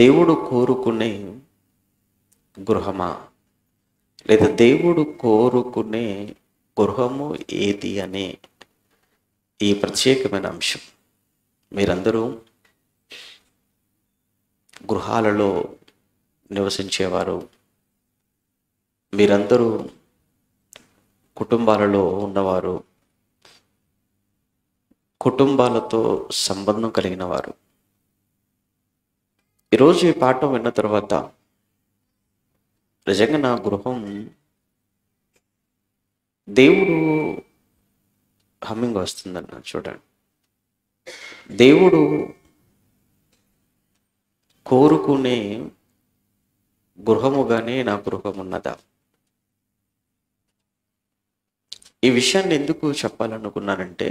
దేవుడు కోరుకునే గృహమా లేదా దేవుడు కోరుకునే గృహము ఏది అనే ఈ ప్రత్యేకమైన అంశం మీరందరూ గృహాలలో నివసించేవారు మీరందరూ కుటుంబాలలో ఉన్నవారు కుటుంబాలతో సంబంధం కలిగిన వారు ఈరోజు ఈ పాఠం విన్న తర్వాత నిజంగా నా గృహం దేవుడు హమ్మింగ్ వస్తుందన్న చూడండి దేవుడు కోరుకునే గృహముగానే నా గృహం ఉన్నదా ఈ విషయాన్ని ఎందుకు చెప్పాలనుకున్నానంటే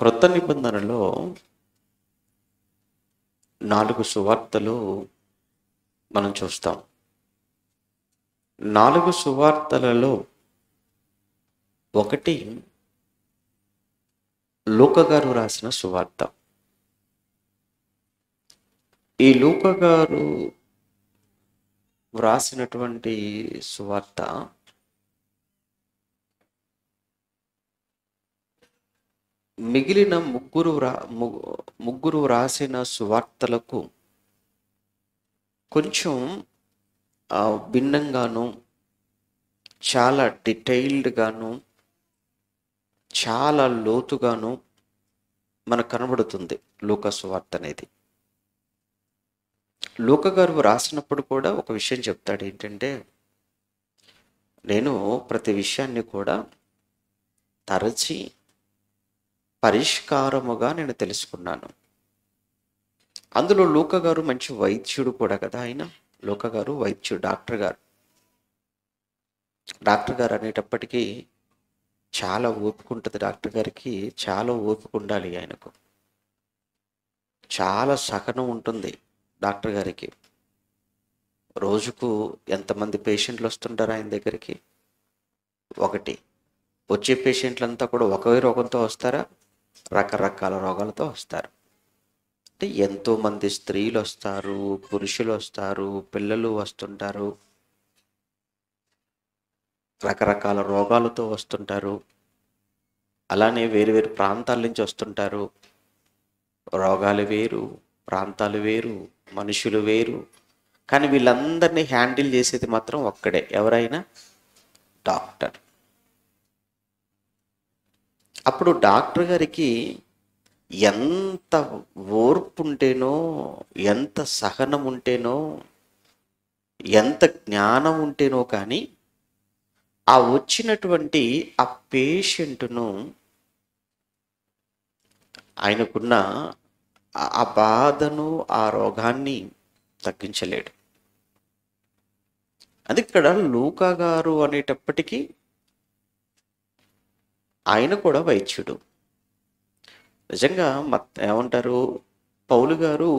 క్రొత్త నిబంధనలో నాలుగు సువార్తలు మనం చూస్తాం నాలుగు సువార్తలలో ఒకటి లోకగారు రాసిన సువార్త ఈ లోకగారు వ్రాసినటువంటి సువార్త మిగిలిన ముగ్గురు రా ముగ్గురు రాసిన సువార్తలకు కొంచెం భిన్నంగాను చాలా డీటెయిల్డ్గాను చాలా లోతుగాను మనకు కనబడుతుంది సువార్త అనేది లోక గారు రాసినప్పుడు కూడా ఒక విషయం చెప్తాడు ఏంటంటే నేను ప్రతి విషయాన్ని కూడా తరచి పరిష్కారముగా నేను తెలుసుకున్నాను అందులో లోకగారు గారు మంచి వైద్యుడు కూడా కదా ఆయన లోకగారు గారు వైద్యుడు డాక్టర్ గారు డాక్టర్ గారు అనేటప్పటికీ చాలా ఓపిక ఉంటుంది డాక్టర్ గారికి చాలా ఓపిక ఉండాలి ఆయనకు చాలా సహనం ఉంటుంది డాక్టర్ గారికి రోజుకు ఎంతమంది పేషెంట్లు వస్తుంటారు ఆయన దగ్గరికి ఒకటి వచ్చే పేషెంట్లంతా కూడా ఒకే రోగంతో వస్తారా రకరకాల రోగాలతో వస్తారు అంటే ఎంతోమంది స్త్రీలు వస్తారు పురుషులు వస్తారు పిల్లలు వస్తుంటారు రకరకాల రోగాలతో వస్తుంటారు అలానే వేరు వేరు ప్రాంతాల నుంచి వస్తుంటారు రోగాలు వేరు ప్రాంతాలు వేరు మనుషులు వేరు కానీ వీళ్ళందరినీ హ్యాండిల్ చేసేది మాత్రం ఒక్కడే ఎవరైనా డాక్టర్ అప్పుడు డాక్టర్ గారికి ఎంత ఓర్పు ఉంటేనో ఎంత సహనం ఉంటేనో ఎంత జ్ఞానం ఉంటేనో కానీ ఆ వచ్చినటువంటి ఆ పేషెంట్ను ఆయనకున్న ఆ బాధను ఆ రోగాన్ని తగ్గించలేడు అది ఇక్కడ లూకా గారు అనేటప్పటికీ ఆయన కూడా వైద్యుడు నిజంగా మత్ ఏమంటారు పౌలు గారు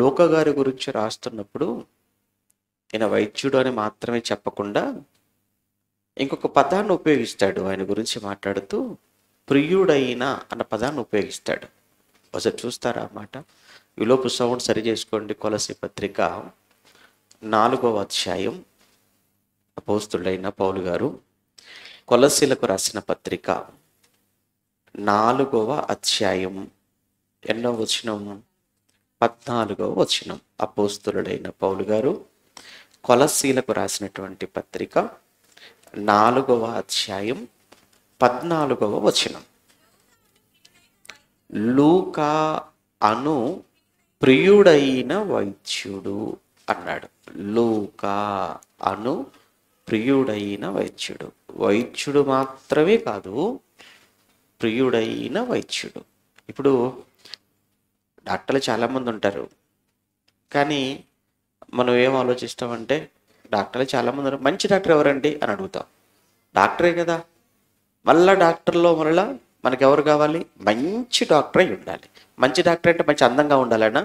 లోక గారి గురించి రాస్తున్నప్పుడు ఈయన వైద్యుడు అని మాత్రమే చెప్పకుండా ఇంకొక పదాన్ని ఉపయోగిస్తాడు ఆయన గురించి మాట్లాడుతూ ప్రియుడైన అన్న పదాన్ని ఉపయోగిస్తాడు ఒకసారి చూస్తారా అన్నమాట విలోపు సౌండ్ సరి చేసుకోండి కొలసి పత్రిక నాలుగవ అధ్యాయం పోస్తుడైన పౌలు గారు కొలసీలకు రాసిన పత్రిక నాలుగవ అధ్యాయం ఎన్నో వచనం పద్నాలుగవ వచనం అపోస్తులుడైన పౌలు గారు కొలసీలకు రాసినటువంటి పత్రిక నాలుగవ అధ్యాయం పద్నాలుగవ వచనం లూకా అను ప్రియుడైన వైద్యుడు అన్నాడు లూకా అను ప్రియుడైన వైద్యుడు వైద్యుడు మాత్రమే కాదు ప్రియుడైన వైద్యుడు ఇప్పుడు డాక్టర్లు చాలామంది ఉంటారు కానీ మనం ఏం ఆలోచిస్తామంటే డాక్టర్లు చాలామంది మంచి డాక్టర్ ఎవరండి అని అడుగుతాం డాక్టరే కదా మళ్ళా డాక్టర్లో మళ్ళా మనకు ఎవరు కావాలి మంచి డాక్టర్ అయి ఉండాలి మంచి డాక్టర్ అంటే మంచి అందంగా ఉండాలనా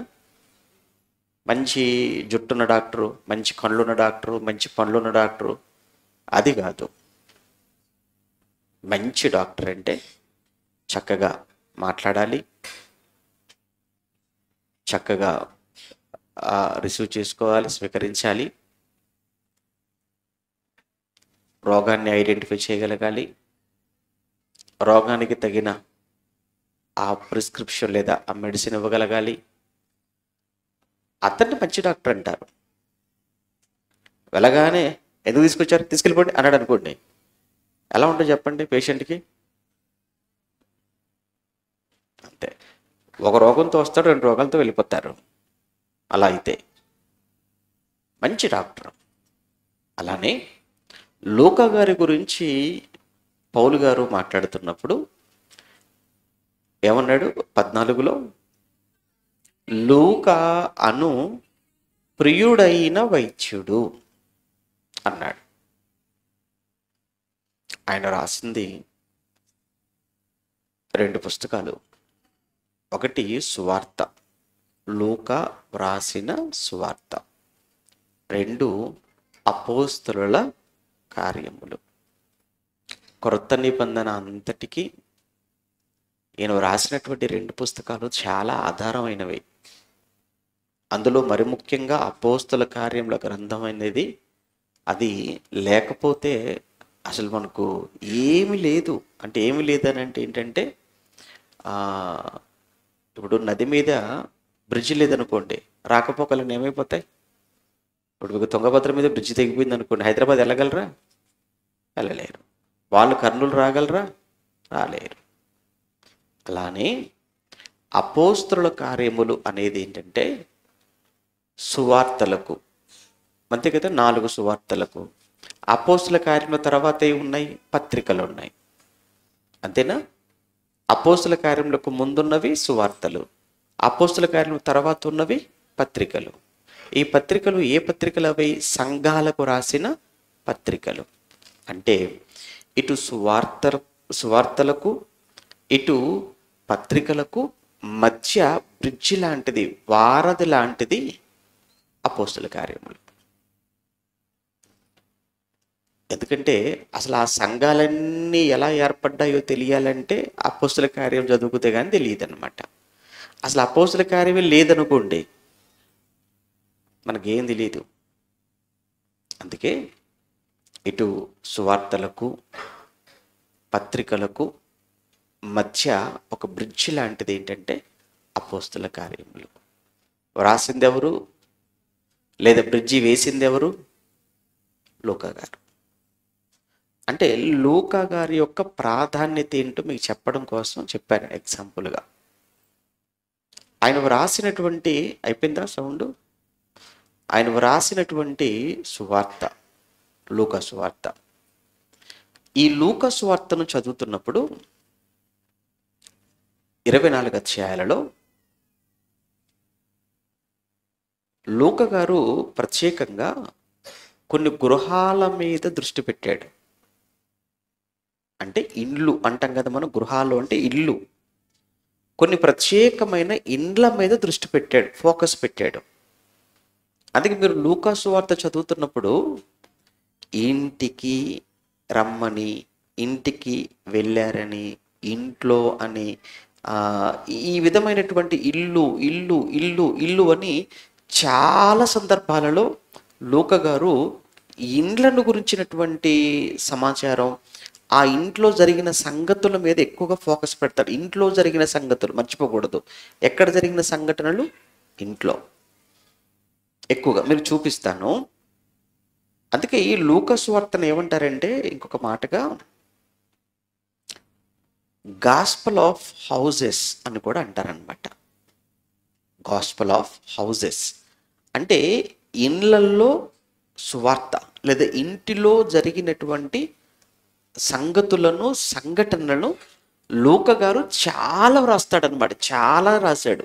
మంచి జుట్టున్న డాక్టరు మంచి కళ్ళున్న డాక్టరు మంచి పండ్లున్న డాక్టరు అది కాదు మంచి డాక్టర్ అంటే చక్కగా మాట్లాడాలి చక్కగా రిసీవ్ చేసుకోవాలి స్వీకరించాలి రోగాన్ని ఐడెంటిఫై చేయగలగాలి రోగానికి తగిన ఆ ప్రిస్క్రిప్షన్ లేదా ఆ మెడిసిన్ ఇవ్వగలగాలి అతన్ని మంచి డాక్టర్ అంటారు వెళ్ళగానే ఎందుకు తీసుకొచ్చారు తీసుకెళ్ళిపోండి అన్నాడు అనుకోండి ఎలా ఉంటుంది చెప్పండి పేషెంట్కి అంతే ఒక రోగంతో వస్తాడు రెండు రోగాలతో వెళ్ళిపోతారు అలా అయితే మంచి డాక్టర్ అలానే లోక గారి గురించి పౌలు గారు మాట్లాడుతున్నప్పుడు ఏమన్నాడు పద్నాలుగులో లూక అను ప్రియుడైన వైద్యుడు అన్నాడు ఆయన రాసింది రెండు పుస్తకాలు ఒకటి సువార్త లూక వ్రాసిన సువార్త రెండు అపోస్తుల కార్యములు కొరత నిబంధన అంతటికీ నేను వ్రాసినటువంటి రెండు పుస్తకాలు చాలా ఆధారమైనవి అందులో మరి ముఖ్యంగా అపోస్తుల కార్యముల గ్రంథం అనేది అది లేకపోతే అసలు మనకు ఏమి లేదు అంటే ఏమి లేదని అంటే ఏంటంటే ఇప్పుడు నది మీద బ్రిడ్జ్ లేదనుకోండి రాకపోకలు ఏమైపోతాయి ఇప్పుడు మీకు తుంగభద్ర మీద బ్రిడ్జ్ తెగిపోయింది అనుకోండి హైదరాబాద్ వెళ్ళగలరా వెళ్ళలేరు వాళ్ళు కర్నూలు రాగలరా రాలేరు అలానే అపోస్తుల కార్యములు అనేది ఏంటంటే సువార్తలకు అంతే కదా నాలుగు సువార్తలకు అపోస్తుల కార్యముల తర్వాత ఉన్నాయి పత్రికలు ఉన్నాయి అంతేనా అపోస్తుల కార్యములకు ముందున్నవి సువార్తలు అపోస్తుల కార్యము తర్వాత ఉన్నవి పత్రికలు ఈ పత్రికలు ఏ పత్రికలు అవి సంఘాలకు రాసిన పత్రికలు అంటే ఇటు సువార్త సువార్తలకు ఇటు పత్రికలకు మధ్య బ్రిడ్జి లాంటిది వారధి లాంటిది అపోస్తుల కార్యములు ఎందుకంటే అసలు ఆ సంఘాలన్నీ ఎలా ఏర్పడ్డాయో తెలియాలంటే అపోస్తుల కార్యం చదువుకుతే కానీ తెలియదు అనమాట అసలు అపోస్తుల కార్యమే లేదనుకోండి మనకేం తెలియదు అందుకే ఇటు సువార్తలకు పత్రికలకు మధ్య ఒక బ్రిడ్జ్ లాంటిది ఏంటంటే అపోస్తుల కార్యములు వ్రాసిందెవరు లేదా బ్రిడ్జి వేసిందెవరు లోక గారు అంటే లూకా గారి యొక్క ప్రాధాన్యత ఏంటో మీకు చెప్పడం కోసం చెప్పాను ఎగ్జాంపుల్గా ఆయన వ్రాసినటువంటి అయిపోయిందా సౌండ్ ఆయన వ్రాసినటువంటి సువార్త లూకా సువార్త ఈ లూకా సువార్తను చదువుతున్నప్పుడు ఇరవై నాలుగు అధ్యాయాలలో లూక గారు ప్రత్యేకంగా కొన్ని గృహాల మీద దృష్టి పెట్టాడు అంటే ఇండ్లు అంటాం కదా మనం గృహాలు అంటే ఇల్లు కొన్ని ప్రత్యేకమైన ఇండ్ల మీద దృష్టి పెట్టాడు ఫోకస్ పెట్టాడు అందుకే మీరు లూకాసు వార్త చదువుతున్నప్పుడు ఇంటికి రమ్మని ఇంటికి వెళ్ళారని ఇంట్లో అని ఈ విధమైనటువంటి ఇల్లు ఇల్లు ఇల్లు ఇల్లు అని చాలా సందర్భాలలో లూక గారు ఇండ్లను గురించినటువంటి సమాచారం ఆ ఇంట్లో జరిగిన సంగతుల మీద ఎక్కువగా ఫోకస్ పెడతారు ఇంట్లో జరిగిన సంగతులు మర్చిపోకూడదు ఎక్కడ జరిగిన సంఘటనలు ఇంట్లో ఎక్కువగా మీరు చూపిస్తాను అందుకే ఈ లూకస్ వార్తను ఏమంటారంటే ఇంకొక మాటగా గాస్పల్ ఆఫ్ హౌజెస్ అని కూడా అంటారనమాట గాస్పల్ ఆఫ్ హౌజెస్ అంటే ఇండ్లల్లో సువార్త లేదా ఇంటిలో జరిగినటువంటి సంగతులను సంఘటనలను లోకగారు గారు చాలా వ్రాస్తాడనమాట చాలా రాశాడు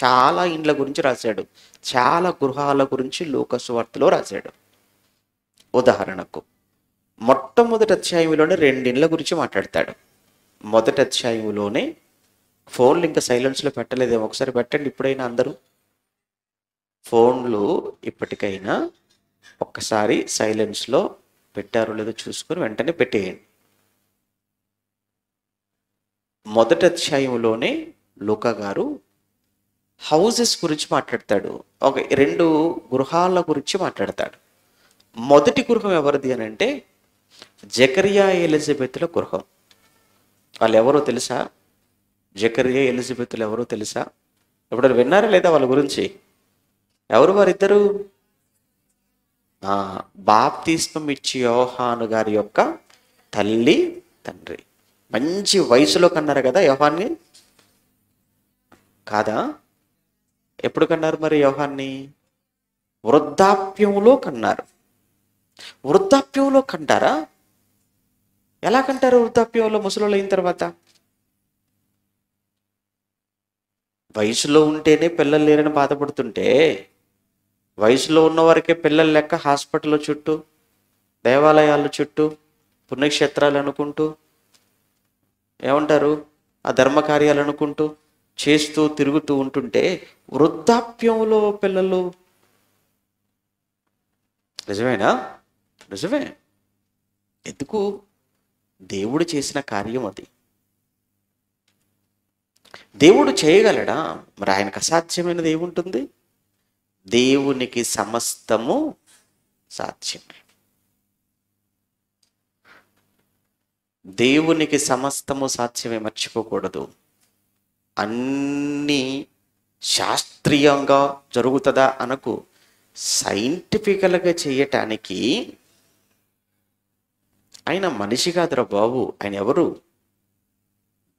చాలా ఇండ్ల గురించి రాశాడు చాలా గృహాల గురించి లోకసువార్తలో రాశాడు ఉదాహరణకు మొట్టమొదటి అధ్యాయంలోనే ఇండ్ల గురించి మాట్లాడతాడు మొదటి అధ్యాయంలోనే ఫోన్లు ఇంకా సైలెన్స్లో పెట్టలేదేమో ఒకసారి పెట్టండి ఇప్పుడైనా అందరూ ఫోన్లు ఇప్పటికైనా ఒక్కసారి సైలెన్స్లో పెట్టారో లేదో చూసుకొని వెంటనే పెట్టేయండి మొదటి అధ్యాయంలోనే లూకా గారు హౌజెస్ గురించి మాట్లాడతాడు ఒక రెండు గృహాల గురించి మాట్లాడతాడు మొదటి గృహం ఎవరిది అని అంటే జకరియా ఎలిజబెత్ల గృహం వాళ్ళు ఎవరో తెలుసా జకరియా ఎలిజబెత్లు ఎవరో తెలుసా ఎప్పుడైనా విన్నారా లేదా వాళ్ళ గురించి ఎవరు వారిద్దరు బాప్తిస్తం ఇచ్చి యోహాను గారి యొక్క తల్లి తండ్రి మంచి వయసులో కన్నారు కదా యోహాన్ని కాదా ఎప్పుడు కన్నారు మరి యోహాన్ని వృద్ధాప్యంలో కన్నారు వృద్ధాప్యంలో కంటారా ఎలా కంటారు వృద్ధాప్యంలో ముసలోళ్ళు అయిన తర్వాత వయసులో ఉంటేనే పిల్లలు లేరని బాధపడుతుంటే వయసులో ఉన్నవారికే పిల్లల లెక్క హాస్పిటల్ చుట్టూ దేవాలయాల చుట్టూ పుణ్యక్షేత్రాలు అనుకుంటూ ఏమంటారు ఆ ధర్మ కార్యాలు అనుకుంటూ చేస్తూ తిరుగుతూ ఉంటుంటే వృద్ధాప్యంలో పిల్లలు నిజమేనా నిజమే ఎందుకు దేవుడు చేసిన కార్యం అది దేవుడు చేయగలడా మరి ఆయనకు అసాధ్యమైనది ఏముంటుంది దేవునికి సమస్తము సాధ్యమే దేవునికి సమస్తము సాధ్యమే మర్చిపోకూడదు అన్నీ శాస్త్రీయంగా జరుగుతుందా అనకు సైంటిఫికల్గా చేయటానికి ఆయన మనిషి కాదురా బాబు ఆయన ఎవరు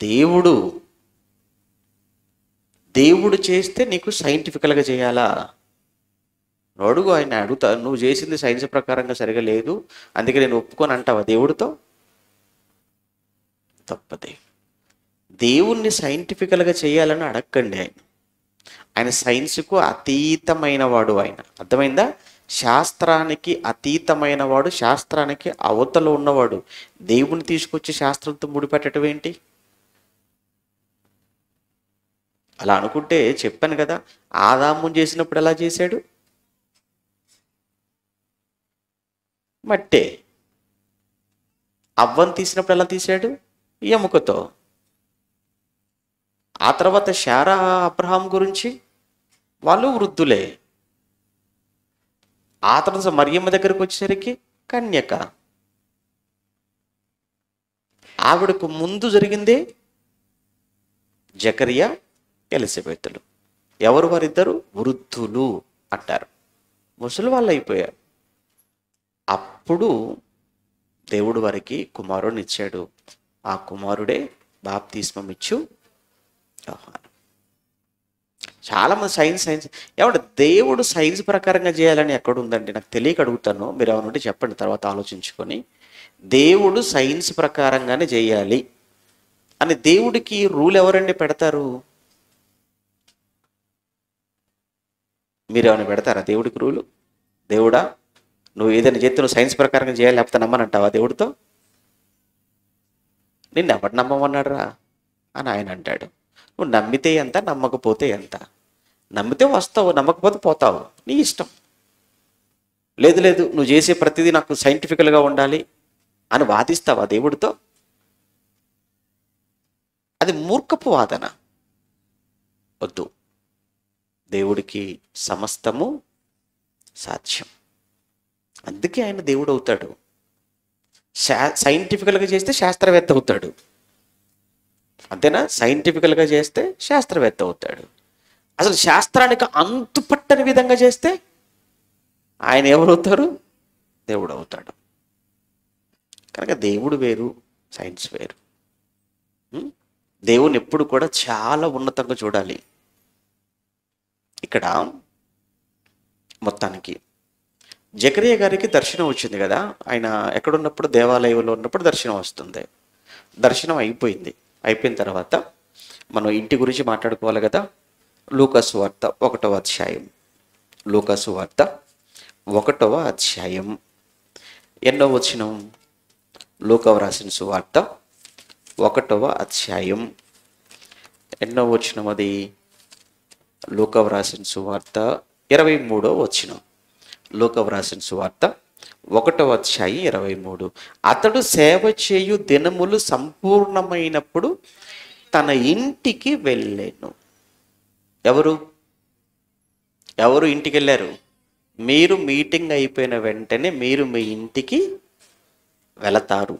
దేవుడు దేవుడు చేస్తే నీకు సైంటిఫికల్గా చేయాలా అడుగు ఆయన అడుగుతా నువ్వు చేసింది సైన్స్ ప్రకారంగా సరిగా లేదు అందుకే నేను ఒప్పుకొని అంటావా దేవుడితో తప్పదే దేవుణ్ణి సైంటిఫికల్గా చేయాలని అడగండి ఆయన ఆయన సైన్స్కు అతీతమైన వాడు ఆయన అర్థమైందా శాస్త్రానికి అతీతమైన వాడు శాస్త్రానికి అవతల ఉన్నవాడు దేవుని తీసుకొచ్చి శాస్త్రంతో ముడిపెట్టడం ఏంటి అలా అనుకుంటే చెప్పాను కదా ఆదాము చేసినప్పుడు ఎలా చేశాడు మట్టే అవ్వను తీసినప్పుడు ఎలా తీశాడు ఎముకతో ఆ తర్వాత శారా అబ్రహాం గురించి వాళ్ళు వృద్ధులే ఆ తర్వాత మరియమ్మ దగ్గరకు వచ్చేసరికి కన్యక ఆవిడకు ముందు జరిగింది జకరియా ఎలిజబెత్తులు ఎవరు వారిద్దరు వృద్ధులు అంటారు ముసలి వాళ్ళు అయిపోయారు అప్పుడు దేవుడు వారికి కుమారుడిని ఇచ్చాడు ఆ కుమారుడే బాప్తిస్మమిచ్చు వ్యవహారం చాలామంది సైన్స్ సైన్స్ ఏమంటే దేవుడు సైన్స్ ప్రకారంగా చేయాలని ఎక్కడ ఉందండి నాకు తెలియక అడుగుతాను మీరు ఏమనుంటే చెప్పండి తర్వాత ఆలోచించుకొని దేవుడు సైన్స్ ప్రకారంగానే చేయాలి అని దేవుడికి రూల్ ఎవరండి పెడతారు మీరు ఏమైనా పెడతారా దేవుడికి రూలు దేవుడా నువ్వు ఏదైనా చేతి నువ్వు సైన్స్ ప్రకారంగా చేయాలి లేకపోతే నమ్మనంటావా దేవుడితో నిన్ను ఎవడు నమ్మమన్నాడు రా అని ఆయన అంటాడు నువ్వు నమ్మితే ఎంత నమ్మకపోతే ఎంత నమ్మితే వస్తావు నమ్మకపోతే పోతావు నీ ఇష్టం లేదు లేదు నువ్వు చేసే ప్రతిదీ నాకు సైంటిఫికల్గా ఉండాలి అని వాదిస్తావా దేవుడితో అది మూర్ఖపు వాదన వద్దు దేవుడికి సమస్తము సాధ్యం అందుకే ఆయన దేవుడు అవుతాడు శా సైంటిఫికల్గా చేస్తే శాస్త్రవేత్త అవుతాడు అంతేనా సైంటిఫికల్గా చేస్తే శాస్త్రవేత్త అవుతాడు అసలు శాస్త్రానికి అంతుపట్టని విధంగా చేస్తే ఆయన ఎవరవుతారు దేవుడు అవుతాడు కనుక దేవుడు వేరు సైన్స్ వేరు దేవుని ఎప్పుడు కూడా చాలా ఉన్నతంగా చూడాలి ఇక్కడ మొత్తానికి జకరియ గారికి దర్శనం వచ్చింది కదా ఆయన ఎక్కడున్నప్పుడు దేవాలయంలో ఉన్నప్పుడు దర్శనం వస్తుంది దర్శనం అయిపోయింది అయిపోయిన తర్వాత మనం ఇంటి గురించి మాట్లాడుకోవాలి కదా లూకసు వార్త ఒకటవ అధ్యాయం లూకసు వార్త ఒకటవ అధ్యాయం ఎన్నో వచ్చిన లూకవ రాసిన సువార్త ఒకటవ అధ్యాయం ఎన్నో వచనం అది లోక సువార్త ఇరవై మూడో వచ్చినం లోక వ్రాసిన సువార్త ఒకటవ అధ్యాయ ఇరవై మూడు అతడు సేవ చేయు దినములు సంపూర్ణమైనప్పుడు తన ఇంటికి వెళ్ళాను ఎవరు ఎవరు ఇంటికి వెళ్ళారు మీరు మీటింగ్ అయిపోయిన వెంటనే మీరు మీ ఇంటికి వెళతారు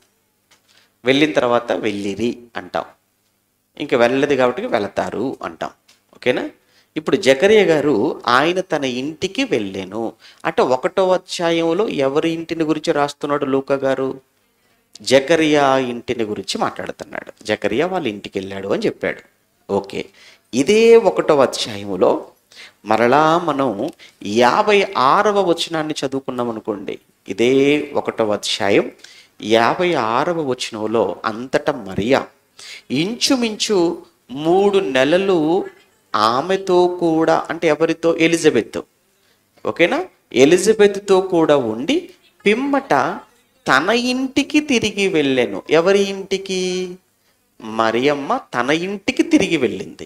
వెళ్ళిన తర్వాత వెళ్ళిరి అంటాం ఇంక వెళ్ళలేదు కాబట్టి వెళతారు అంటాం ఓకేనా ఇప్పుడు జకరియ గారు ఆయన తన ఇంటికి వెళ్ళాను అంటే ఒకటో అధ్యాయంలో ఎవరి ఇంటిని గురించి రాస్తున్నాడు లూక గారు జకరియా ఇంటిని గురించి మాట్లాడుతున్నాడు జకరియా వాళ్ళ ఇంటికి వెళ్ళాడు అని చెప్పాడు ఓకే ఇదే ఒకటో అధ్యాయంలో మరలా మనం యాభై ఆరవ వచనాన్ని చదువుకున్నాం అనుకోండి ఇదే ఒకటో అధ్యాయం యాభై ఆరవ వచనంలో అంతటా మరియా ఇంచుమించు మూడు నెలలు ఆమెతో కూడా అంటే ఎవరితో ఎలిజబెత్ ఓకేనా ఎలిజబెత్తో కూడా ఉండి పిమ్మట తన ఇంటికి తిరిగి వెళ్ళాను ఎవరి ఇంటికి మరియమ్మ తన ఇంటికి తిరిగి వెళ్ళింది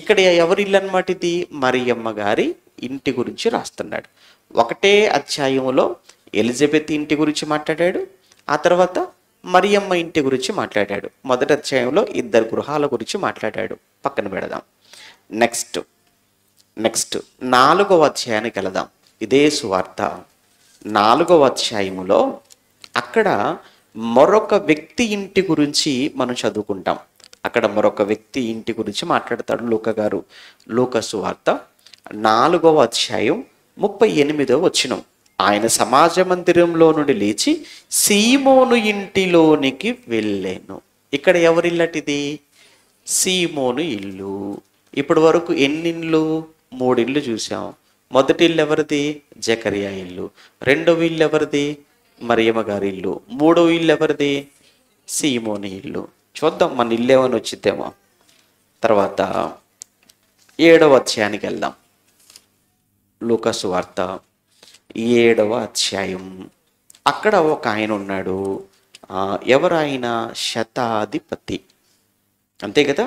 ఇక్కడ ఎవరి ఇల్లు అనమాట ఇది మరియమ్మ గారి ఇంటి గురించి రాస్తున్నాడు ఒకటే అధ్యాయంలో ఎలిజబెత్ ఇంటి గురించి మాట్లాడాడు ఆ తర్వాత మరియమ్మ ఇంటి గురించి మాట్లాడాడు మొదటి అధ్యాయంలో ఇద్దరు గృహాల గురించి మాట్లాడాడు పక్కన పెడదాం నెక్స్ట్ నెక్స్ట్ నాలుగవ అధ్యాయానికి వెళదాం ఇదే సువార్త నాలుగవ అధ్యాయములో అక్కడ మరొక వ్యక్తి ఇంటి గురించి మనం చదువుకుంటాం అక్కడ మరొక వ్యక్తి ఇంటి గురించి మాట్లాడతాడు లూక గారు లూక సువార్త నాలుగవ అధ్యాయం ముప్పై ఎనిమిదవ వచ్చినం ఆయన సమాజ మందిరంలో నుండి లేచి సీమోను ఇంటిలోనికి వెళ్ళాను ఇక్కడ ఎవరిల్లటిది సీమోను ఇల్లు ఇప్పటి వరకు ఎన్నిళ్ళు మూడిళ్ళు చూసాం మొదటి ఇల్లు ఎవరిది జకరియా ఇల్లు రెండవ ఇల్లు ఎవరిది మరియమ్మ గారి ఇల్లు మూడవ ఇల్లు ఎవరిది సీమోని ఇల్లు చూద్దాం మన ఇల్లు ఏమని వచ్చిద్దేమో తర్వాత ఏడవ అధ్యాయానికి వెళ్దాం లూకసు వార్త ఏడవ అధ్యాయం అక్కడ ఒక ఆయన ఉన్నాడు ఎవరైనా శతాధిపతి అంతే కదా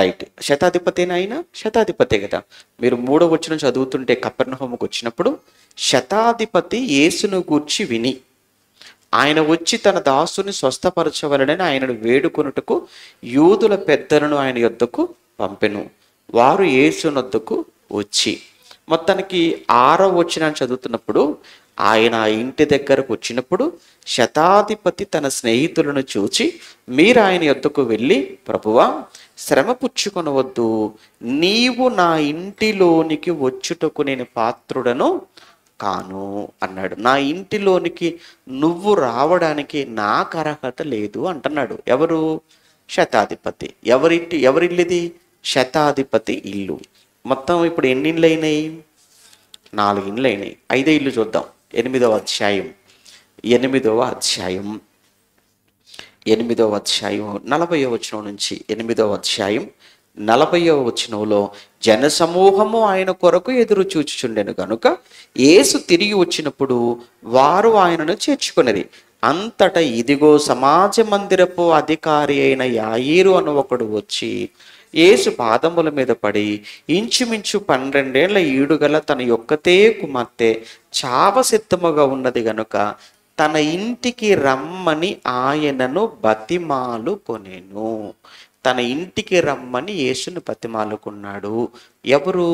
రైట్ శతాధిపతేనైనా శతాధిపతే కదా మీరు మూడో వచ్చిన చదువుతుంటే కపర్ణహోముకు వచ్చినప్పుడు శతాధిపతి యేసును గూర్చి విని ఆయన వచ్చి తన దాసుని స్వస్థపరచవలనని ఆయనను వేడుకొనుటకు యూదుల పెద్దలను ఆయన యొద్దకు పంపెను వారు యేసునొద్దకు వచ్చి మొత్తానికి ఆరో వచ్చిన చదువుతున్నప్పుడు ఆయన ఇంటి దగ్గరకు వచ్చినప్పుడు శతాధిపతి తన స్నేహితులను చూచి మీరు ఆయన యొద్దకు వెళ్ళి ప్రభువా శ్రమ పుచ్చుకొనవద్దు నీవు నా ఇంటిలోనికి వచ్చుటకు నేను పాత్రుడను కాను అన్నాడు నా ఇంటిలోనికి నువ్వు రావడానికి నాకు అర్హత లేదు అంటున్నాడు ఎవరు శతాధిపతి ఎవరింటి ఎవరిల్లిది శతాధిపతి ఇల్లు మొత్తం ఇప్పుడు ఎన్ని ఇండ్లు అయినాయి నాలుగు ఇండ్లు అయినాయి ఐదో ఇల్లు చూద్దాం ఎనిమిదవ అధ్యాయం ఎనిమిదవ అధ్యాయం ఎనిమిదవ అధ్యాయం నలభయో వచనం నుంచి ఎనిమిదవ అధ్యాయం నలభయో వచనంలో జనసమూహము ఆయన కొరకు ఎదురు చూచుచుండెను కనుక ఏసు తిరిగి వచ్చినప్పుడు వారు ఆయనను చేర్చుకున్నది అంతట ఇదిగో సమాజ మందిరపు అధికారి అయిన యాయిరు అని ఒకడు వచ్చి ఏసు పాదముల మీద పడి ఇంచుమించు పన్నెండేళ్ల ఈడుగల తన యొక్కతే కుమార్తె చావ సిద్ధముగా ఉన్నది గనుక తన ఇంటికి రమ్మని ఆయనను బతిమాలు కొనేను తన ఇంటికి రమ్మని యేసును బతిమాలుకున్నాడు ఎవరు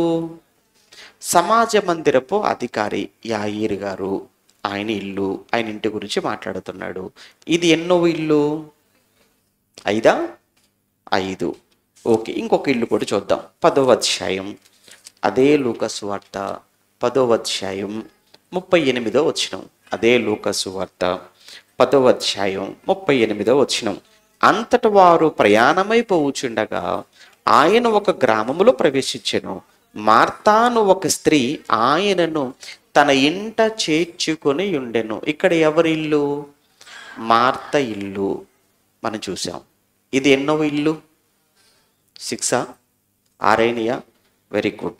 సమాజ మందిరపు అధికారి యాయిర్ గారు ఆయన ఇల్లు ఆయన ఇంటి గురించి మాట్లాడుతున్నాడు ఇది ఎన్నో ఇల్లు ఐదా ఐదు ఓకే ఇంకొక ఇల్లు కూడా చూద్దాం పదవ అధ్యాయం అదే లూకస్ వార్త పదవ అధ్యాయం ముప్పై ఎనిమిదో వచ్చినాం అదే లూకసు వార్త పదవ అధ్యాయం ముప్పై ఎనిమిదవ వచనం అంతట వారు ప్రయాణమైపోవుచుండగా ఆయన ఒక గ్రామములో ప్రవేశించను మార్తాను ఒక స్త్రీ ఆయనను తన ఇంట చేర్చుకొని ఉండెను ఇక్కడ ఎవరి ఇల్లు మార్త ఇల్లు మనం చూసాం ఇది ఎన్నో ఇల్లు సిక్సా ఆరేనియా వెరీ గుడ్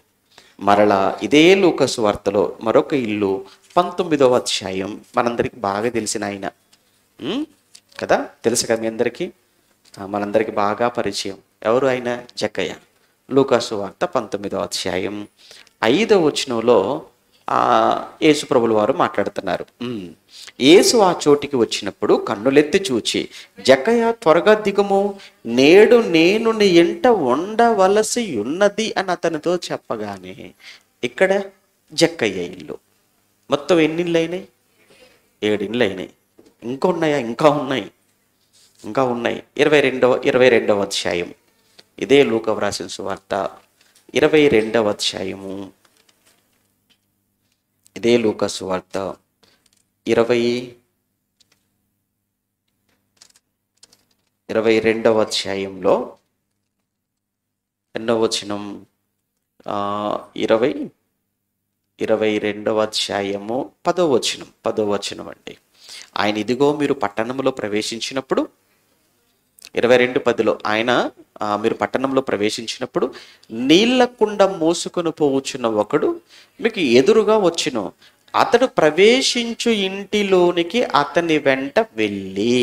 మరలా ఇదే లూకస్ వార్తలో మరొక ఇల్లు పంతొమ్మిదవ అధ్యాయం మనందరికి బాగా తెలిసిన ఆయన కదా తెలుసు కదా మీ అందరికీ మనందరికీ బాగా పరిచయం ఎవరు ఆయన జక్కయ్య లూకాసు వార్త పంతొమ్మిదవ అధ్యాయం ఐదవ వచనంలో యేసుప్రభుల వారు మాట్లాడుతున్నారు యేసు ఆ చోటికి వచ్చినప్పుడు కన్నులెత్తి చూచి జక్కయ్య త్వరగా దిగుము నేడు నేను నీ ఎంట ఉండవలసి ఉన్నది అని అతనితో చెప్పగానే ఇక్కడ జక్కయ్య ఇల్లు మొత్తం ఎన్ని ఇళ్ళు అయినాయి ఏడు ఇళ్ళు అయినాయి ఇంకా ఉన్నాయా ఇంకా ఉన్నాయి ఇంకా ఉన్నాయి ఇరవై రెండవ ఇరవై రెండవ అధ్యాయం ఇదే లూక వ్రాసిన సువార్త ఇరవై రెండవ అధ్యాయము ఇదే లూక సువార్త ఇరవై ఇరవై రెండవ అధ్యాయంలో ఎన్నో వచనం ఇరవై ఇరవై రెండవ అధ్యాయము పదో వచనం పదో వచనం అండి ఆయన ఇదిగో మీరు పట్టణంలో ప్రవేశించినప్పుడు ఇరవై రెండు పదిలో ఆయన మీరు పట్టణంలో ప్రవేశించినప్పుడు నీళ్లకుండా మోసుకొని పోవచ్చున్న ఒకడు మీకు ఎదురుగా వచ్చును అతడు ప్రవేశించు ఇంటిలోనికి అతని వెంట వెళ్ళి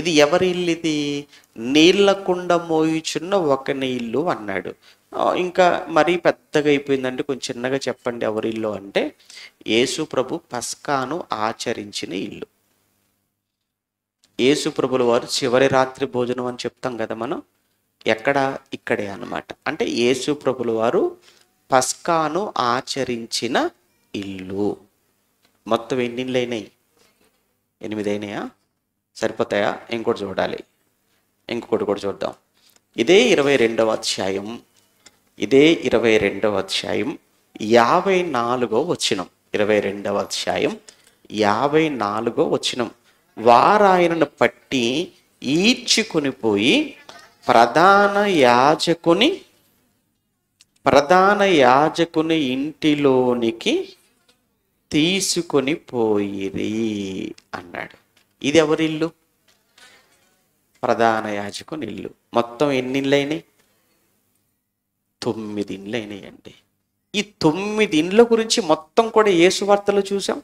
ఇది ఎవరి ఇల్లు ఇది నీళ్లకుండా మోయిచున్న ఒక నీళ్ళు అన్నాడు ఇంకా మరీ పెద్దగా అయిపోయిందంటే కొంచెం చిన్నగా చెప్పండి ఇల్లు అంటే యేసు ప్రభు పస్కాను ఆచరించిన ఇల్లు యేసు ప్రభుల వారు చివరి రాత్రి భోజనం అని చెప్తాం కదా మనం ఎక్కడ ఇక్కడే అనమాట అంటే యేసు ప్రభుల వారు పస్కాను ఆచరించిన ఇల్లు మొత్తం ఎన్ని ఇళ్ళు అయినాయి ఎనిమిది అయినాయా సరిపోతాయా ఇంకోటి చూడాలి ఇంకొకటి కూడా చూద్దాం ఇదే ఇరవై రెండవ అధ్యాయం ఇదే ఇరవై రెండవ అధ్యాయం యాభై నాలుగో వచ్చినం ఇరవై రెండవ అధ్యాయం యాభై నాలుగో వచ్చినం వారాయనను పట్టి ఈడ్చుకొని పోయి ప్రధాన యాజకుని ప్రధాన యాజకుని ఇంటిలోనికి తీసుకొని పోయిరి అన్నాడు ఇది ఎవరిల్లు ప్రధాన యాజకుని ఇల్లు మొత్తం ఎన్ని ఇళ్ళు అయినాయి తొమ్మిది ఇండ్లు అయినాయండి ఈ తొమ్మిది ఇండ్ల గురించి మొత్తం కూడా ఏ సువార్తలో చూసాం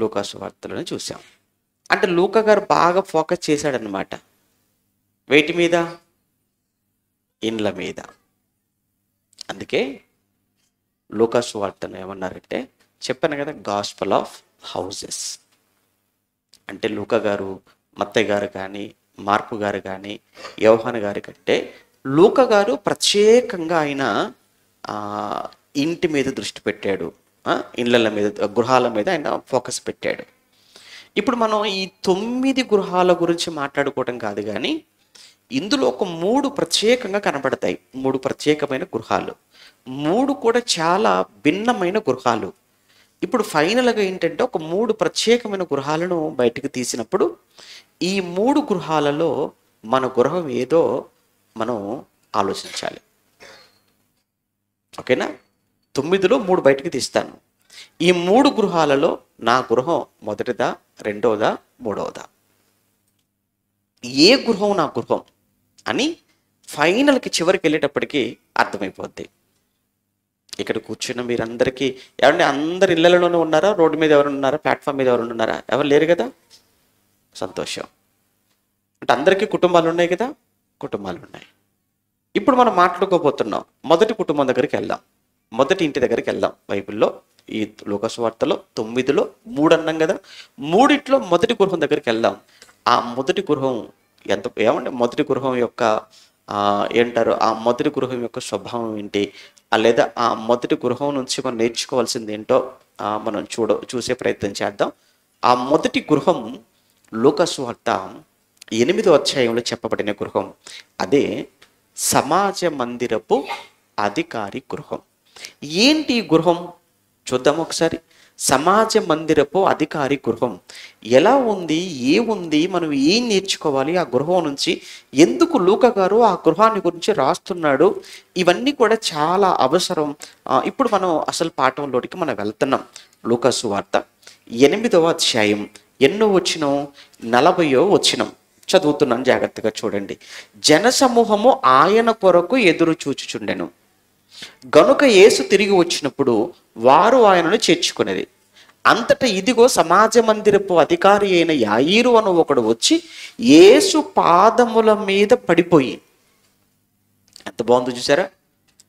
లూకాసు వార్తలను చూసాం అంటే లూక గారు బాగా ఫోకస్ చేశాడనమాట వేటి మీద ఇండ్ల మీద అందుకే లూకాసు వార్తను ఏమన్నారంటే చెప్పాను కదా గాస్పల్ ఆఫ్ హౌజెస్ అంటే లూకా గారు మత్తయ్య గారు కానీ మార్పు గారు కానీ యోహాన్ గారి కంటే లూక గారు ప్రత్యేకంగా ఆయన ఇంటి మీద దృష్టి పెట్టాడు ఇళ్ళల మీద గృహాల మీద ఆయన ఫోకస్ పెట్టాడు ఇప్పుడు మనం ఈ తొమ్మిది గృహాల గురించి మాట్లాడుకోవడం కాదు కానీ ఇందులో ఒక మూడు ప్రత్యేకంగా కనబడతాయి మూడు ప్రత్యేకమైన గృహాలు మూడు కూడా చాలా భిన్నమైన గృహాలు ఇప్పుడు ఫైనల్గా ఏంటంటే ఒక మూడు ప్రత్యేకమైన గృహాలను బయటకు తీసినప్పుడు ఈ మూడు గృహాలలో మన గృహం ఏదో మనం ఆలోచించాలి ఓకేనా తొమ్మిదిలో మూడు బయటికి తీస్తాను ఈ మూడు గృహాలలో నా గృహం మొదటిదా రెండవదా మూడవదా ఏ గృహం నా గృహం అని ఫైనల్కి చివరికి వెళ్ళేటప్పటికీ అర్థమైపోద్ది ఇక్కడ కూర్చున్న మీరందరికీ ఎవరంటే అందరు ఇళ్లలోనే ఉన్నారా రోడ్డు మీద ఎవరు ఉన్నారా ప్లాట్ఫామ్ మీద ఎవరు ఉన్నారా ఎవరు లేరు కదా సంతోషం అంటే అందరికీ కుటుంబాలు ఉన్నాయి కదా కుటుంబాలు ఉన్నాయి ఇప్పుడు మనం మాట్లాడుకోబోతున్నాం మొదటి కుటుంబం దగ్గరికి వెళ్దాం మొదటి ఇంటి దగ్గరికి వెళ్దాం బైబిల్లో ఈ లోకస్వార్తలో తొమ్మిదిలో మూడు అన్నాం కదా మూడిట్లో మొదటి గృహం దగ్గరికి వెళ్దాం ఆ మొదటి గృహం ఎంత ఏమంటే మొదటి గృహం యొక్క ఏంటారు ఆ మొదటి గృహం యొక్క స్వభావం ఏంటి లేదా ఆ మొదటి గృహం నుంచి మనం నేర్చుకోవాల్సింది ఏంటో మనం చూడ చూసే ప్రయత్నం చేద్దాం ఆ మొదటి గృహం లోకస్వార్త ఎనిమిదో అధ్యాయంలో చెప్పబడిన గృహం అదే సమాజ మందిరపు అధికారి గృహం ఏంటి గృహం చూద్దాం ఒకసారి సమాజ మందిరపు అధికారి గృహం ఎలా ఉంది ఏ ఉంది మనం ఏం నేర్చుకోవాలి ఆ గృహం నుంచి ఎందుకు లూక గారు ఆ గృహాన్ని గురించి రాస్తున్నాడు ఇవన్నీ కూడా చాలా అవసరం ఇప్పుడు మనం అసలు పాఠంలోకి మనం వెళ్తున్నాం లూకసు వార్త ఎనిమిదవ అధ్యాయం ఎన్నో వచ్చినం నలభయో వచ్చినం చదువుతున్నాను జాగ్రత్తగా చూడండి జనసమూహము ఆయన కొరకు ఎదురు చూచుచుండెను గనుక యేసు తిరిగి వచ్చినప్పుడు వారు ఆయనను చేర్చుకునేది అంతట ఇదిగో సమాజ మందిరపు అధికారి అయిన యాయిరు అను ఒకడు వచ్చి యేసు పాదముల మీద పడిపోయి ఎంత బాగుందో చూసారా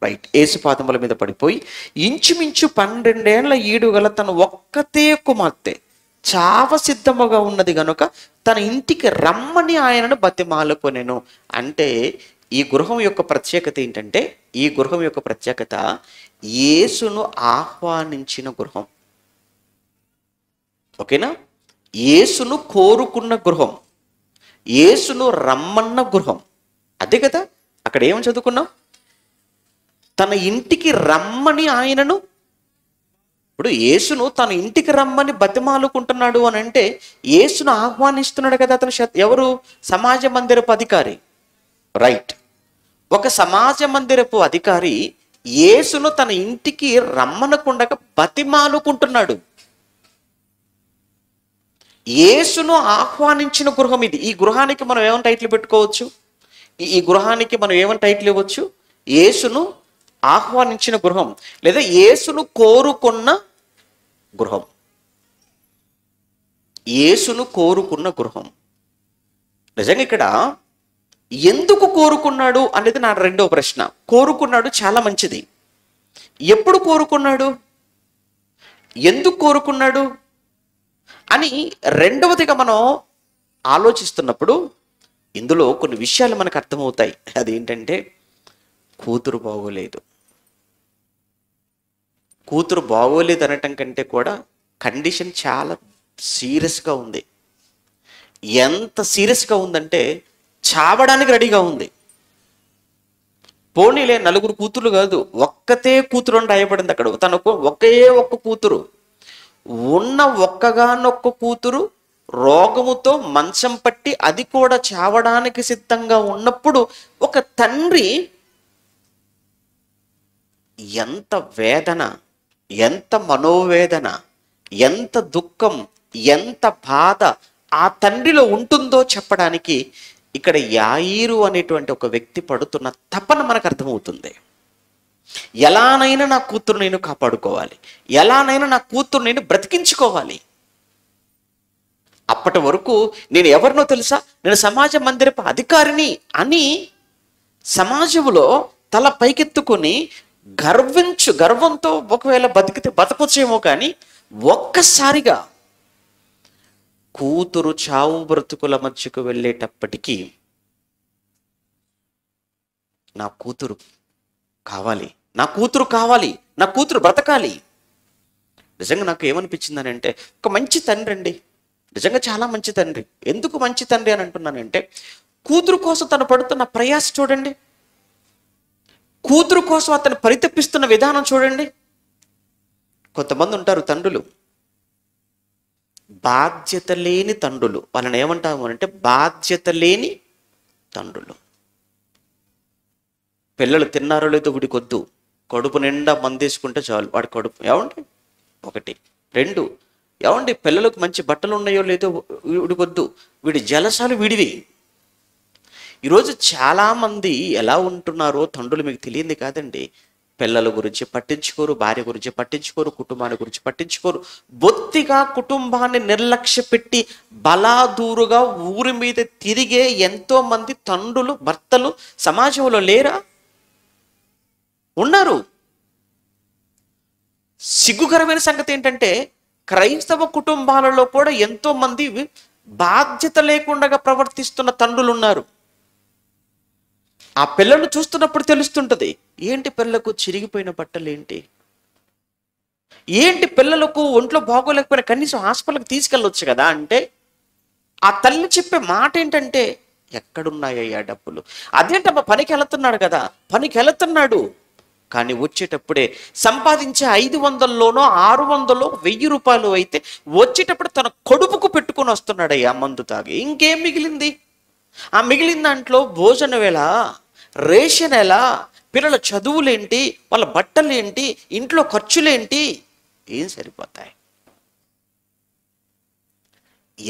రైట్ ఏసు పాదముల మీద పడిపోయి ఇంచుమించు పన్నెండేళ్ల ఈడుగల తన ఒక్కతే కుమార్తె చావ సిద్ధముగా ఉన్నది గనుక తన ఇంటికి రమ్మని ఆయనను బతిమాలుకొనెను అంటే ఈ గృహం యొక్క ప్రత్యేకత ఏంటంటే ఈ గృహం యొక్క ప్రత్యేకత యేసును ఆహ్వానించిన గృహం ఓకేనా యేసును కోరుకున్న గృహం యేసును రమ్మన్న గృహం అదే కదా అక్కడ ఏమని చదువుకున్నాం తన ఇంటికి రమ్మని ఆయనను ఇప్పుడు యేసును తన ఇంటికి రమ్మని బతిమాలుకుంటున్నాడు అని అంటే యేసును ఆహ్వానిస్తున్నాడు కదా అతను ఎవరు సమాజ మందిరపు అధికారి రైట్ ఒక సమాజ మందిరపు అధికారి యేసును తన ఇంటికి రమ్మనకుండగా బతిమాలుకుంటున్నాడు యేసును ఆహ్వానించిన గృహం ఇది ఈ గృహానికి మనం ఏమైనా టైటిల్ పెట్టుకోవచ్చు ఈ గృహానికి మనం ఏమైనా టైటిల్ ఇవ్వచ్చు యేసును ఆహ్వానించిన గృహం లేదా యేసును కోరుకున్న గృహం యేసును కోరుకున్న గృహం నిజంగా ఇక్కడ ఎందుకు కోరుకున్నాడు అనేది నా రెండో ప్రశ్న కోరుకున్నాడు చాలా మంచిది ఎప్పుడు కోరుకున్నాడు ఎందుకు కోరుకున్నాడు అని రెండవదిగా మనం ఆలోచిస్తున్నప్పుడు ఇందులో కొన్ని విషయాలు మనకు అర్థమవుతాయి అదేంటంటే కూతురు బాగోలేదు కూతురు బాగోలేదు అనటం కంటే కూడా కండిషన్ చాలా సీరియస్గా ఉంది ఎంత సీరియస్గా ఉందంటే చావడానికి రెడీగా ఉంది పోనీలే నలుగురు కూతురు కాదు ఒక్కతే కూతురు అని రాయబడింది అక్కడ తనకు ఒకే ఒక్క కూతురు ఉన్న ఒక్కగానొక్క కూతురు రోగముతో మంచం పట్టి అది కూడా చావడానికి సిద్ధంగా ఉన్నప్పుడు ఒక తండ్రి ఎంత వేదన ఎంత మనోవేదన ఎంత దుఃఖం ఎంత బాధ ఆ తండ్రిలో ఉంటుందో చెప్పడానికి ఇక్కడ యాయిరు అనేటువంటి ఒక వ్యక్తి పడుతున్న తపన మనకు అర్థమవుతుంది ఎలానైనా నా కూతురు నేను కాపాడుకోవాలి ఎలానైనా నా కూతురు నేను బ్రతికించుకోవాలి అప్పటి వరకు నేను ఎవరినో తెలుసా నేను సమాజ మందిరపు అధికారిని అని సమాజంలో తల పైకెత్తుకొని గర్వించు గర్వంతో ఒకవేళ బతికితే బతకొచ్చేమో కానీ ఒక్కసారిగా కూతురు చావు బ్రతుకుల మధ్యకు వెళ్ళేటప్పటికీ నా కూతురు కావాలి నా కూతురు కావాలి నా కూతురు బ్రతకాలి నిజంగా నాకు ఏమనిపించింది అని అంటే ఒక మంచి తండ్రి అండి నిజంగా చాలా మంచి తండ్రి ఎందుకు మంచి తండ్రి అని అంటున్నానంటే కూతురు కోసం తను పడుతున్న ప్రయాస చూడండి కూతురు కోసం అతను పరితపిస్తున్న విధానం చూడండి కొంతమంది ఉంటారు తండ్రులు బాధ్యత లేని తండ్రులు వాళ్ళని ఏమంటాము అంటే బాధ్యత లేని తండ్రులు పిల్లలు తిన్నారో లేదో వీడికొద్దు కడుపు నిండా మందేసుకుంటే చాలు వాడి కడుపు ఏమండి ఒకటి రెండు ఏమండి పిల్లలకు మంచి బట్టలు ఉన్నాయో లేదో వీడికొద్దు వీడి జలసాలు విడివి ఈరోజు చాలామంది ఎలా ఉంటున్నారో తండ్రులు మీకు తెలియంది కాదండి పిల్లల గురించి పట్టించుకోరు భార్య గురించి పట్టించుకోరు కుటుంబాన్ని గురించి పట్టించుకోరు బొత్తిగా కుటుంబాన్ని నిర్లక్ష్య పెట్టి బలాదూరుగా ఊరి మీద తిరిగే ఎంతో మంది తండ్రులు భర్తలు సమాజంలో లేరా ఉన్నారు సిగ్గుకరమైన సంగతి ఏంటంటే క్రైస్తవ కుటుంబాలలో కూడా ఎంతో మంది బాధ్యత లేకుండా ప్రవర్తిస్తున్న తండ్రులు ఉన్నారు ఆ పిల్లను చూస్తున్నప్పుడు తెలుస్తుంటది ఏంటి పిల్లలకు చిరిగిపోయిన బట్టలు ఏంటి ఏంటి పిల్లలకు ఒంట్లో బాగోలేకపోయినా కనీసం హాస్పిటల్కి తీసుకెళ్ళొచ్చు కదా అంటే ఆ తల్లి చెప్పే మాట ఏంటంటే ఎక్కడున్నాయ్యా డబ్బులు అదేంటమ్మా పనికి వెళుతున్నాడు కదా పనికి వెళుతున్నాడు కానీ వచ్చేటప్పుడే సంపాదించే ఐదు వందల్లోనో ఆరు వందలో వెయ్యి రూపాయలు అయితే వచ్చేటప్పుడు తన కొడుపుకు పెట్టుకుని వస్తున్నాడయ్యా మందు తాగి ఇంకేం మిగిలింది ఆ మిగిలిన దాంట్లో భోజనం వేళ రేషన్ ఎలా పిల్లల చదువులేంటి వాళ్ళ బట్టలు ఏంటి ఇంట్లో ఖర్చులేంటి ఏం సరిపోతాయి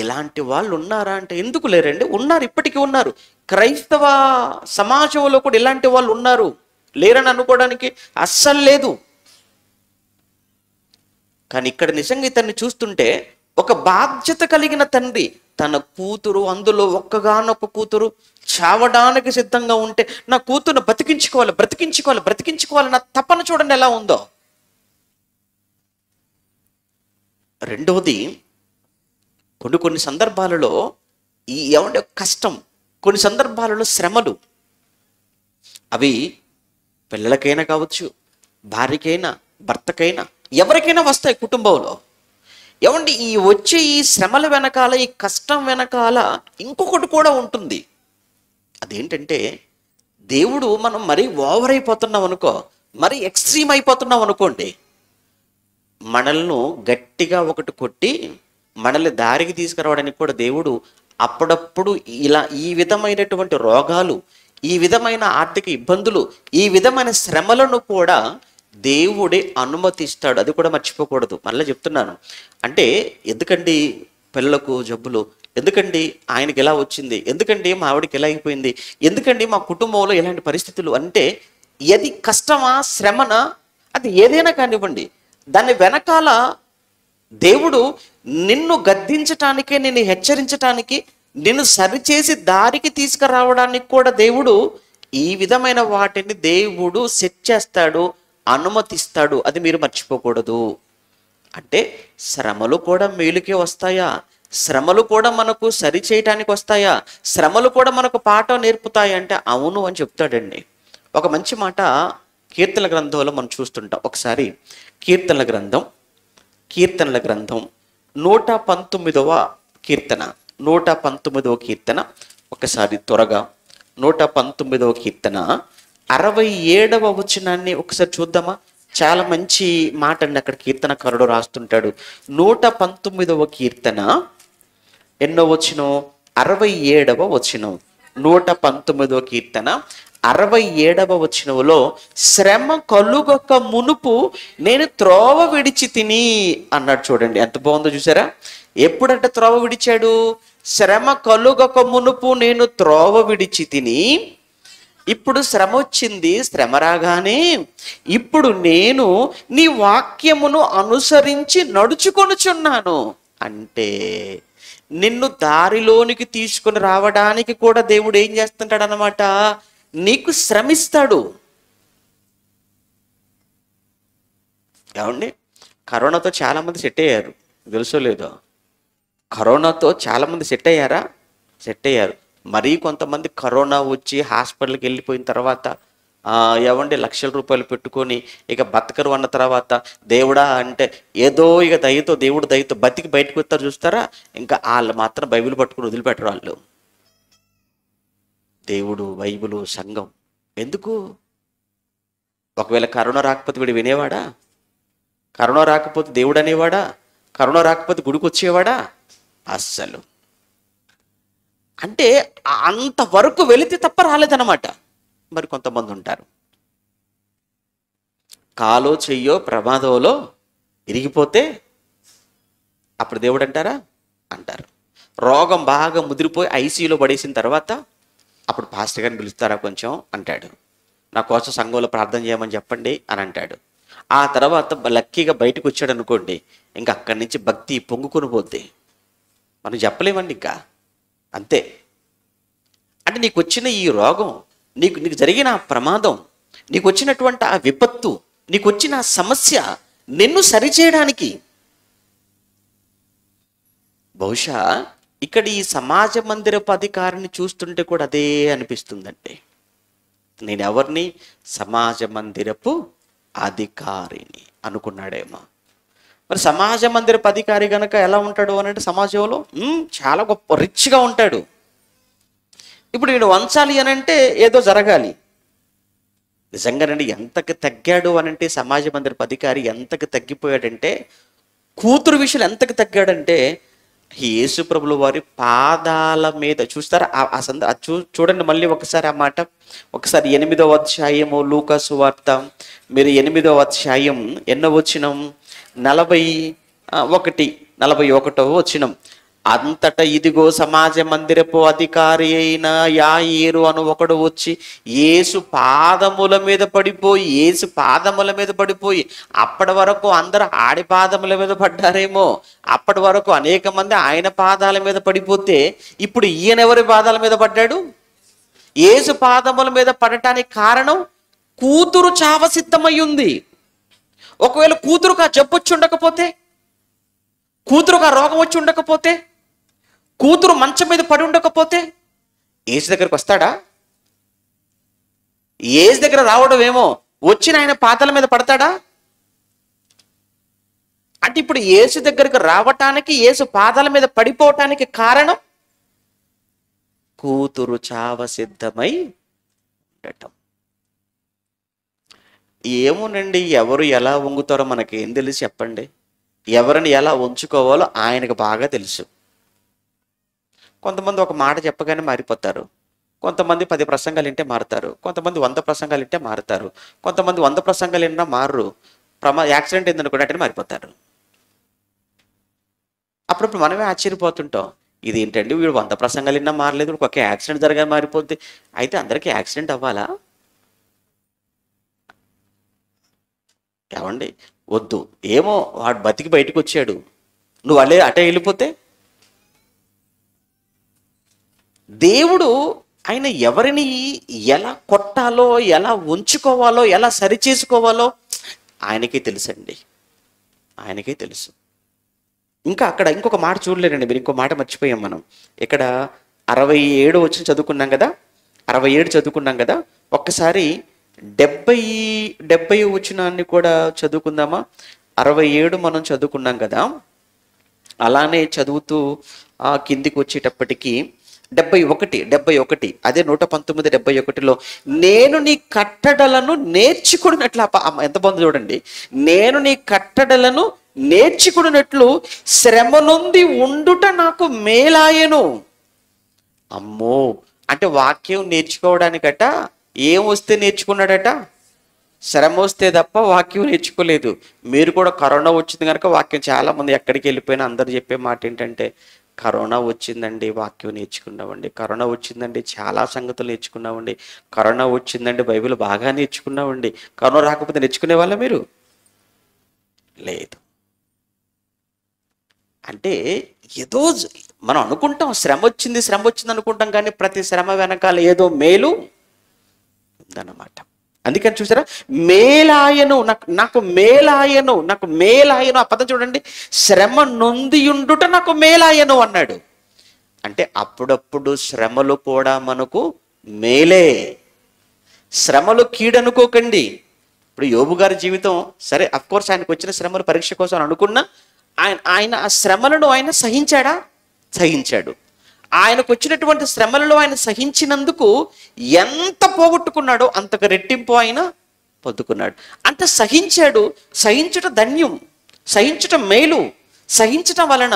ఇలాంటి వాళ్ళు ఉన్నారా అంటే ఎందుకు లేరండి ఉన్నారు ఇప్పటికీ ఉన్నారు క్రైస్తవ సమాజంలో కూడా ఇలాంటి వాళ్ళు ఉన్నారు లేరని అనుకోవడానికి అస్సలు లేదు కానీ ఇక్కడ నిజంగా ఇతన్ని చూస్తుంటే ఒక బాధ్యత కలిగిన తండ్రి తన కూతురు అందులో ఒక్కగానొక్క కూతురు చావడానికి సిద్ధంగా ఉంటే నా కూతురును బ్రతికించుకోవాలి బ్రతికించుకోవాలి బ్రతికించుకోవాలి నా తపన చూడండి ఎలా ఉందో రెండవది కొన్ని కొన్ని సందర్భాలలో ఈ ఎవరి కష్టం కొన్ని సందర్భాలలో శ్రమలు అవి పిల్లలకైనా కావచ్చు భార్యకైనా భర్తకైనా ఎవరికైనా వస్తాయి కుటుంబంలో ఏమండి ఈ వచ్చే ఈ శ్రమల వెనకాల ఈ కష్టం వెనకాల ఇంకొకటి కూడా ఉంటుంది అదేంటంటే దేవుడు మనం మరీ ఓవర్ అయిపోతున్నాం అనుకో మరీ ఎక్స్ట్రీమ్ అయిపోతున్నాం అనుకోండి మనల్ని గట్టిగా ఒకటి కొట్టి మనల్ని దారికి తీసుకురావడానికి కూడా దేవుడు అప్పుడప్పుడు ఇలా ఈ విధమైనటువంటి రోగాలు ఈ విధమైన ఆర్థిక ఇబ్బందులు ఈ విధమైన శ్రమలను కూడా దేవుడే అనుమతిస్తాడు అది కూడా మర్చిపోకూడదు మళ్ళీ చెప్తున్నాను అంటే ఎందుకండి పిల్లలకు జబ్బులు ఎందుకండి ఆయనకి ఎలా వచ్చింది ఎందుకండి మా ఆవిడకి ఎలా అయిపోయింది ఎందుకండి మా కుటుంబంలో ఎలాంటి పరిస్థితులు అంటే ఏది కష్టమా శ్రమన అది ఏదైనా కానివ్వండి దాని వెనకాల దేవుడు నిన్ను గద్దించటానికి నిన్ను హెచ్చరించటానికి నిన్ను సరిచేసి దారికి తీసుకురావడానికి కూడా దేవుడు ఈ విధమైన వాటిని దేవుడు సెట్ చేస్తాడు అనుమతిస్తాడు అది మీరు మర్చిపోకూడదు అంటే శ్రమలు కూడా మేలుకే వస్తాయా శ్రమలు కూడా మనకు సరి చేయటానికి వస్తాయా శ్రమలు కూడా మనకు పాఠం నేర్పుతాయి అంటే అవును అని చెప్తాడండి ఒక మంచి మాట కీర్తన గ్రంథంలో మనం చూస్తుంటాం ఒకసారి కీర్తనల గ్రంథం కీర్తనల గ్రంథం నూట పంతొమ్మిదవ కీర్తన నూట పంతొమ్మిదవ కీర్తన ఒకసారి త్వరగా నూట పంతొమ్మిదవ కీర్తన అరవై ఏడవ వచనాన్ని ఒకసారి చూద్దామా చాలా మంచి మాట అండి అక్కడ కీర్తనకారుడు రాస్తుంటాడు నూట పంతొమ్మిదవ కీర్తన ఎన్నో వచనం అరవై ఏడవ వచనం నూట పంతొమ్మిదవ కీర్తన అరవై ఏడవ వచనంలో శ్రమ కలుగొక మునుపు నేను త్రోవ విడిచి తిని అన్నాడు చూడండి ఎంత బాగుందో చూసారా ఎప్పుడంటే త్రోవ విడిచాడు శ్రమ కలుగొక మునుపు నేను త్రోవ విడిచి తిని ఇప్పుడు శ్రమ వచ్చింది శ్రమ రాగానే ఇప్పుడు నేను నీ వాక్యమును అనుసరించి నడుచుకొనుచున్నాను అంటే నిన్ను దారిలోనికి తీసుకుని రావడానికి కూడా దేవుడు ఏం చేస్తుంటాడు అనమాట నీకు శ్రమిస్తాడు ఏమండి కరోనాతో చాలామంది సెట్ అయ్యారు తెలుసో లేదో కరోనాతో చాలామంది సెట్ అయ్యారా సెట్ అయ్యారు మరీ కొంతమంది కరోనా వచ్చి హాస్పిటల్కి వెళ్ళిపోయిన తర్వాత ఏమండి లక్షల రూపాయలు పెట్టుకొని ఇక బతకరు అన్న తర్వాత దేవుడా అంటే ఏదో ఇక దయతో దేవుడు దయతో బతికి బయటకు వస్తారు చూస్తారా ఇంకా వాళ్ళు మాత్రం బైబిల్ పట్టుకుని వదిలిపెట్టరు వాళ్ళు దేవుడు బైబిలు సంఘం ఎందుకు ఒకవేళ కరోనా రాకపోతే వీడు వినేవాడా కరోనా రాకపోతే దేవుడు అనేవాడా కరోనా రాకపోతే గుడికి వచ్చేవాడా అస్సలు అంటే అంతవరకు వెళితే తప్ప రాలేదన్నమాట మరి కొంతమంది ఉంటారు కాలో చెయ్యో ప్రమాదంలో ఇరిగిపోతే అప్పుడు దేవుడు అంటారా అంటారు రోగం బాగా ముదిరిపోయి ఐసీయూలో పడేసిన తర్వాత అప్పుడు పాస్టర్ గారిని పిలుస్తారా కొంచెం అంటాడు నా కోసం సంఘంలో ప్రార్థన చేయమని చెప్పండి అని అంటాడు ఆ తర్వాత లక్కీగా బయటకు వచ్చాడు అనుకోండి ఇంకా అక్కడి నుంచి భక్తి పొంగుకొని పోతే మనం చెప్పలేమండి ఇంకా అంతే అంటే నీకు వచ్చిన ఈ రోగం నీకు నీకు జరిగిన ప్రమాదం నీకు వచ్చినటువంటి ఆ విపత్తు నీకు వచ్చిన సమస్య నిన్ను సరిచేయడానికి బహుశా ఇక్కడ ఈ సమాజ మందిరపు అధికారిని చూస్తుంటే కూడా అదే అనిపిస్తుందండి నేను ఎవరిని సమాజ మందిరపు అధికారిని అనుకున్నాడేమో మరి సమాజ మందిర అధికారి గనక ఎలా ఉంటాడు అని అంటే సమాజంలో చాలా గొప్ప రిచ్గా ఉంటాడు ఇప్పుడు వీడు వంచాలి అని అంటే ఏదో జరగాలి నిజంగానండి ఎంతకు తగ్గాడు అని అంటే సమాజ మందిర అధికారి ఎంతకు తగ్గిపోయాడంటే కూతురు విషయాలు ఎంతకు తగ్గాడంటే యేసు ప్రభులు వారి పాదాల మీద చూస్తారా ఆ సంద చూ చూడండి మళ్ళీ ఒకసారి ఆ మాట ఒకసారి ఎనిమిదవ అధ్యాయము లూకాసు వార్త మీరు ఎనిమిదవ అధ్యాయం ఎన్నో వచ్చినాం నలభై ఒకటి నలభై ఒకటో వచ్చినం అంతట ఇదిగో సమాజ మందిరపు అధికారి అయిన ఏరు అను ఒకడు వచ్చి ఏసు పాదముల మీద పడిపోయి ఏసు పాదముల మీద పడిపోయి అప్పటి వరకు అందరు ఆడి పాదముల మీద పడ్డారేమో అప్పటి వరకు అనేక మంది ఆయన పాదాల మీద పడిపోతే ఇప్పుడు ఈయన ఎవరి పాదాల మీద పడ్డాడు ఏసు పాదముల మీద పడటానికి కారణం కూతురు చావసిద్ధమై ఉంది ఒకవేళ కూతురుకు ఆ జబ్బు వచ్చి ఉండకపోతే కూతురుకు ఆ రోగం వచ్చి ఉండకపోతే కూతురు మంచం మీద పడి ఉండకపోతే ఏసు దగ్గరకు వస్తాడా ఏజ్ దగ్గర రావడం ఏమో వచ్చిన ఆయన పాతల మీద పడతాడా అంటే ఇప్పుడు ఏసు దగ్గరకు రావటానికి ఏసు పాదాల మీద పడిపోవటానికి కారణం కూతురు చావ సిద్ధమై ఉండటం ఏమోనండి ఎవరు ఎలా వంగుతారో మనకి ఏం తెలుసు చెప్పండి ఎవరిని ఎలా ఉంచుకోవాలో ఆయనకు బాగా తెలుసు కొంతమంది ఒక మాట చెప్పగానే మారిపోతారు కొంతమంది పది ప్రసంగాలు వింటే మారుతారు కొంతమంది వంద ప్రసంగాలు వింటే మారుతారు కొంతమంది వంద ప్రసంగాలు విన్నా మారు ప్రమా యాక్సిడెంట్ ఏందనుకుంటే అంటే మారిపోతారు అప్పుడప్పుడు మనమే ఆశ్చర్యపోతుంటాం ఇది ఏంటండి వీడు వంద ప్రసంగాలు విన్నా మారలేదు ఒక యాక్సిడెంట్ జరగా మారిపోద్ది అయితే అందరికీ యాక్సిడెంట్ అవ్వాలా ఏమండి వద్దు ఏమో వాడు బతికి బయటకు వచ్చాడు నువ్వు అలే అటే వెళ్ళిపోతే దేవుడు ఆయన ఎవరిని ఎలా కొట్టాలో ఎలా ఉంచుకోవాలో ఎలా సరిచేసుకోవాలో ఆయనకే తెలుసండి ఆయనకే తెలుసు ఇంకా అక్కడ ఇంకొక మాట చూడలేనండి మీరు ఇంకో మాట మర్చిపోయాం మనం ఇక్కడ అరవై ఏడు వచ్చి చదువుకున్నాం కదా అరవై ఏడు చదువుకున్నాం కదా ఒక్కసారి డెబ్బై డెబ్బై వచనాన్ని కూడా చదువుకుందామా అరవై ఏడు మనం చదువుకున్నాం కదా అలానే చదువుతూ ఆ కిందికి వచ్చేటప్పటికి డెబ్బై ఒకటి డెబ్బై ఒకటి అదే నూట పంతొమ్మిది డెబ్బై ఒకటిలో నేను నీ కట్టడలను నేర్చుకున్నట్లు ఎంత బాగుంది చూడండి నేను నీ కట్టడలను నేర్చుకున్నట్లు శ్రమ నుండి ఉండుట నాకు మేలాయను అమ్మో అంటే వాక్యం నేర్చుకోవడానికట ఏం వస్తే నేర్చుకున్నాడట శ్రమ వస్తే తప్ప వాక్యం నేర్చుకోలేదు మీరు కూడా కరోనా వచ్చింది కనుక వాక్యం చాలా మంది ఎక్కడికి వెళ్ళిపోయినా అందరు చెప్పే మాట ఏంటంటే కరోనా వచ్చిందండి వాక్యం నేర్చుకున్నామండి కరోనా వచ్చిందండి చాలా సంగతులు నేర్చుకున్నామండి కరోనా వచ్చిందండి బైబిల్ బాగా నేర్చుకున్నామండి కరోనా రాకపోతే నేర్చుకునే వాళ్ళ మీరు లేదు అంటే ఏదో మనం అనుకుంటాం శ్రమ వచ్చింది శ్రమ వచ్చింది అనుకుంటాం కానీ ప్రతి శ్రమ వెనకాల ఏదో మేలు ఉందన్నమాట అందుకని చూసారా మేలాయను నాకు నాకు మేలాయను నాకు మేలాయను ఆ పదం చూడండి శ్రమ నొందియుండుట నాకు మేలాయను అన్నాడు అంటే అప్పుడప్పుడు శ్రమలు కూడా మనకు మేలే శ్రమలు కీడనుకోకండి ఇప్పుడు యోబు గారి జీవితం సరే కోర్స్ ఆయనకు వచ్చిన శ్రమలు పరీక్ష కోసం అనుకున్నా ఆయన ఆయన ఆ శ్రమలను ఆయన సహించాడా సహించాడు ఆయనకు వచ్చినటువంటి శ్రమలలో ఆయన సహించినందుకు ఎంత పోగొట్టుకున్నాడో అంతకు రెట్టింపు ఆయన పొద్దుకున్నాడు అంటే సహించాడు సహించుట ధన్యం సహించటం మేలు సహించటం వలన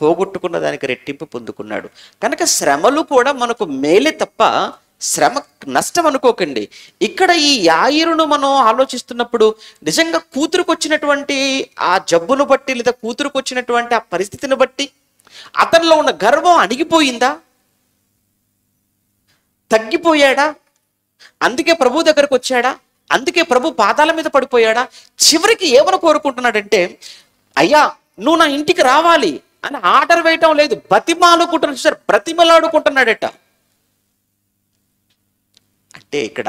పోగొట్టుకున్న దానికి రెట్టింపు పొందుకున్నాడు కనుక శ్రమలు కూడా మనకు మేలే తప్ప శ్రమ నష్టం అనుకోకండి ఇక్కడ ఈ యాయిరును మనం ఆలోచిస్తున్నప్పుడు నిజంగా కూతురుకు వచ్చినటువంటి ఆ జబ్బును బట్టి లేదా కూతురుకు వచ్చినటువంటి ఆ పరిస్థితిని బట్టి అతనిలో ఉన్న గర్వం అణిగిపోయిందా తగ్గిపోయాడా అందుకే ప్రభు దగ్గరకు వచ్చాడా అందుకే ప్రభు పాదాల మీద పడిపోయాడా చివరికి ఏమని కోరుకుంటున్నాడంటే అయ్యా నువ్వు నా ఇంటికి రావాలి అని ఆర్డర్ వేయటం లేదు బతిమాలుకుంటున్నాడు సార్ బ్రతిమలాడుకుంటున్నాడట అంటే ఇక్కడ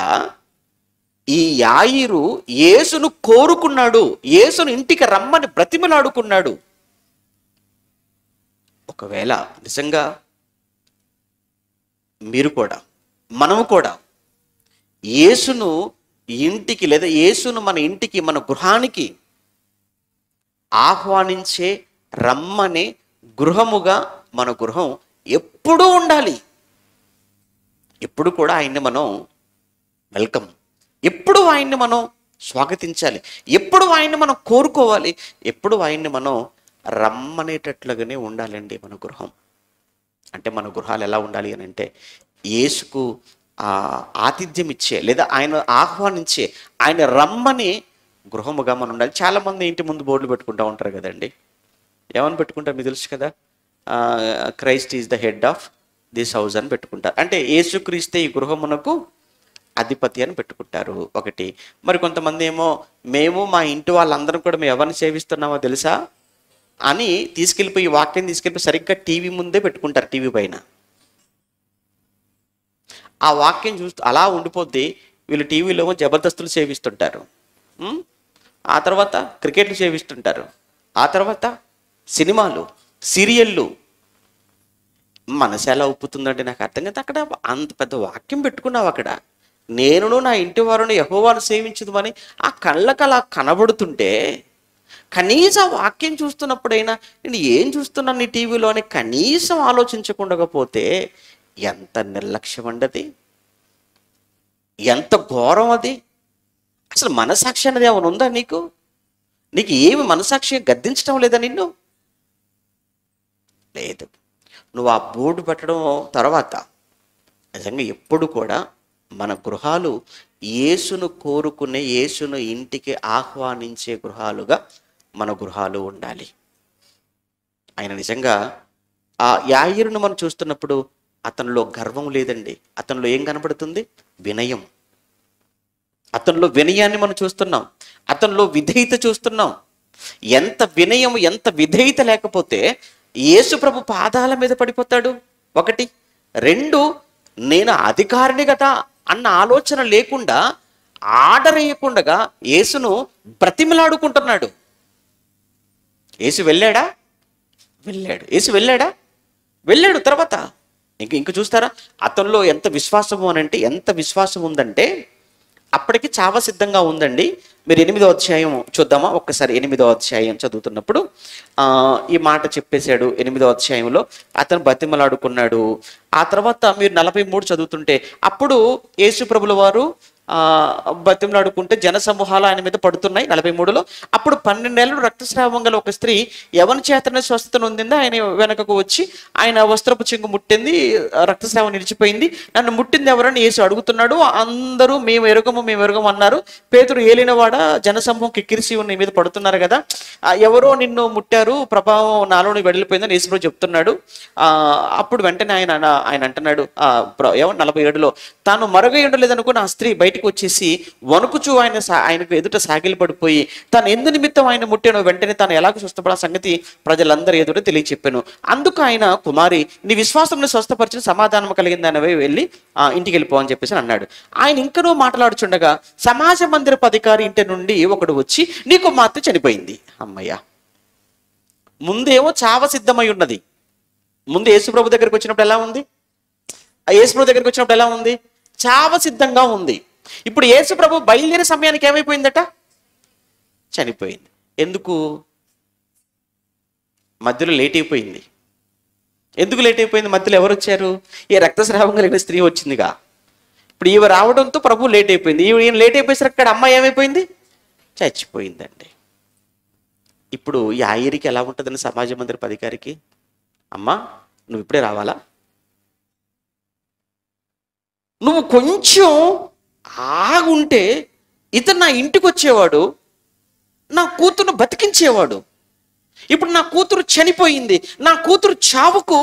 ఈ యాయిరు యేసును కోరుకున్నాడు యేసును ఇంటికి రమ్మని బ్రతిమలాడుకున్నాడు ఒకవేళ నిజంగా మీరు కూడా మనము కూడా యేసును ఇంటికి లేదా యేసును మన ఇంటికి మన గృహానికి ఆహ్వానించే రమ్మనే గృహముగా మన గృహం ఎప్పుడూ ఉండాలి ఎప్పుడు కూడా ఆయన్ని మనం వెల్కమ్ ఎప్పుడు ఆయన్ని మనం స్వాగతించాలి ఎప్పుడు ఆయన్ని మనం కోరుకోవాలి ఎప్పుడు ఆయన్ని మనం రమ్మనేటట్లుగానే ఉండాలండి మన గృహం అంటే మన గృహాలు ఎలా ఉండాలి అని అంటే యేసుకు ఆతిథ్యం ఇచ్చే లేదా ఆయన ఆహ్వానించే ఆయన రమ్మని గృహముగా మనం ఉండాలి చాలామంది ఇంటి ముందు బోర్డులు పెట్టుకుంటూ ఉంటారు కదండి ఏమని పెట్టుకుంటారు మీకు తెలుసు కదా Christ is the head of this house అని పెట్టుకుంటారు అంటే యేసుక్రీస్తే ఈ గృహమునకు అధిపతి అని పెట్టుకుంటారు ఒకటి మరి కొంతమంది ఏమో మేము మా ఇంటి వాళ్ళందరం కూడా మేము ఎవరిని సేవిస్తున్నామో తెలుసా అని తీసుకెళ్ళిపోయి వాక్యం తీసుకెళ్ళిపోయి సరిగ్గా టీవీ ముందే పెట్టుకుంటారు టీవీ పైన ఆ వాక్యం చూస్తూ అలా ఉండిపోద్ది వీళ్ళు టీవీలో జబర్దస్తులు సేవిస్తుంటారు ఆ తర్వాత క్రికెట్లు సేవిస్తుంటారు ఆ తర్వాత సినిమాలు సీరియళ్ళు మనసు ఎలా ఒప్పుతుందంటే నాకు అర్థం కదా అక్కడ అంత పెద్ద వాక్యం పెట్టుకున్నావు అక్కడ నేను నా ఇంటి వారిని యహోవాను సేవించదు అని ఆ కళ్ళకు అలా కనబడుతుంటే కనీసం వాక్యం చూస్తున్నప్పుడైనా నేను ఏం చూస్తున్నాను నీ టీవీలో అని కనీసం పోతే ఎంత నిర్లక్ష్యం అండది ఎంత ఘోరం అది అసలు మనసాక్షి అనేది ఏమైనా ఉందా నీకు నీకు ఏమి మనసాక్షి గద్దించడం లేదా నిన్ను లేదు నువ్వు ఆ బోర్డు పెట్టడం తర్వాత నిజంగా ఎప్పుడు కూడా మన గృహాలు యేసును కోరుకునే యేసును ఇంటికి ఆహ్వానించే గృహాలుగా మన గృహాలు ఉండాలి ఆయన నిజంగా ఆ యాయిరును మనం చూస్తున్నప్పుడు అతనిలో గర్వం లేదండి అతనిలో ఏం కనబడుతుంది వినయం అతనిలో వినయాన్ని మనం చూస్తున్నాం అతనిలో విధేయత చూస్తున్నాం ఎంత వినయం ఎంత విధేయత లేకపోతే యేసుప్రభు పాదాల మీద పడిపోతాడు ఒకటి రెండు నేను అధికారిని కదా అన్న ఆలోచన లేకుండా ఆర్డర్ ఆడరేయకుండగా యేసును బ్రతిమలాడుకుంటున్నాడు ఏసు వెళ్ళాడా వెళ్ళాడు ఏసు వెళ్ళాడా వెళ్ళాడు తర్వాత ఇంక ఇంక చూస్తారా అతనిలో ఎంత విశ్వాసము అని అంటే ఎంత విశ్వాసం ఉందంటే అప్పటికి చావ సిద్ధంగా ఉందండి మీరు ఎనిమిదో అధ్యాయం చూద్దామా ఒక్కసారి ఎనిమిదో అధ్యాయం చదువుతున్నప్పుడు ఈ మాట చెప్పేశాడు ఎనిమిదో అధ్యాయంలో అతను బతిమలాడుకున్నాడు ఆ తర్వాత మీరు నలభై మూడు చదువుతుంటే అప్పుడు యేసు ప్రభుల వారు బతిమలాడుకుంటే జన సమూహాలు ఆయన మీద పడుతున్నాయి నలభై మూడులో అప్పుడు పన్నెండేళ్ళు రక్తస్రావం గల ఒక స్త్రీ ఎవరి చేతనే స్వస్థత ఉందిందో ఆయన వెనకకు వచ్చి ఆయన వస్త్రపు చెంగు ముట్టింది రక్తస్రావం నిలిచిపోయింది నన్ను ముట్టింది ఎవరని యేసు అడుగుతున్నాడు అందరూ మేము ఎరుగము మేము ఎరుగము అన్నారు పేతుడు ఏలినవాడ సమూహం కిక్కిరిసి ఉన్న మీద పడుతున్నారు కదా ఎవరో నిన్ను ముట్టారు ప్రభావం నాలోని వెళ్ళిపోయిందని యేసుప్రభు చెప్తున్నాడు ఆ అప్పుడు వెంటనే ఆయన ఆయన అంటున్నాడు ఎవరు నలభై ఏడులో తాను మరొక ఏడు ఆ స్త్రీ బయట బయటకు వచ్చేసి వణుకుచూ ఆయన ఆయనకు ఎదుట సాగిలి పడిపోయి తను ఎందు నిమిత్తం ఆయన ముట్టాను వెంటనే తను ఎలాగ స్వస్థపడ సంగతి ప్రజలందరూ ఎదుట తెలియచెప్పాను అందుకు ఆయన కుమారి నీ విశ్వాసంలో స్వస్థపరిచిన సమాధానం కలిగింది అనేవి వెళ్ళి ఇంటికి వెళ్ళిపో అని చెప్పేసి అన్నాడు ఆయన ఇంకనూ మాట్లాడుచుండగా సమాజ మందిరపు అధికారి ఇంటి నుండి ఒకడు వచ్చి నీకు మాత్రం చనిపోయింది అమ్మయ్య ముందేమో చావ సిద్ధమై ఉన్నది ముందు యేసుప్రభు దగ్గరికి వచ్చినప్పుడు ఎలా ఉంది ఆ యేసుప్రభు దగ్గరికి వచ్చినప్పుడు ఎలా ఉంది చావ సిద్ధంగా ఉంది ఇప్పుడు యేసు ప్రభు బయలుదేరిన సమయానికి ఏమైపోయిందట చనిపోయింది ఎందుకు మధ్యలో లేట్ అయిపోయింది ఎందుకు లేట్ అయిపోయింది మధ్యలో ఎవరు వచ్చారు ఈ రక్తస్రావం కలిగిన స్త్రీ వచ్చిందిగా ఇప్పుడు ఈవి రావడంతో ప్రభు లేట్ అయిపోయింది ఈయన లేట్ అయిపోయేసరికి అక్కడ అమ్మాయి ఏమైపోయింది చచ్చిపోయిందండి ఇప్పుడు ఈ ఆయరికి ఎలా ఉంటుందని సమాజ మందిర పదికారికి అమ్మా నువ్వు ఇప్పుడే రావాలా నువ్వు కొంచెం ఆగుంటే ఇతను నా ఇంటికి వచ్చేవాడు నా కూతురును బతికించేవాడు ఇప్పుడు నా కూతురు చనిపోయింది నా కూతురు చావుకు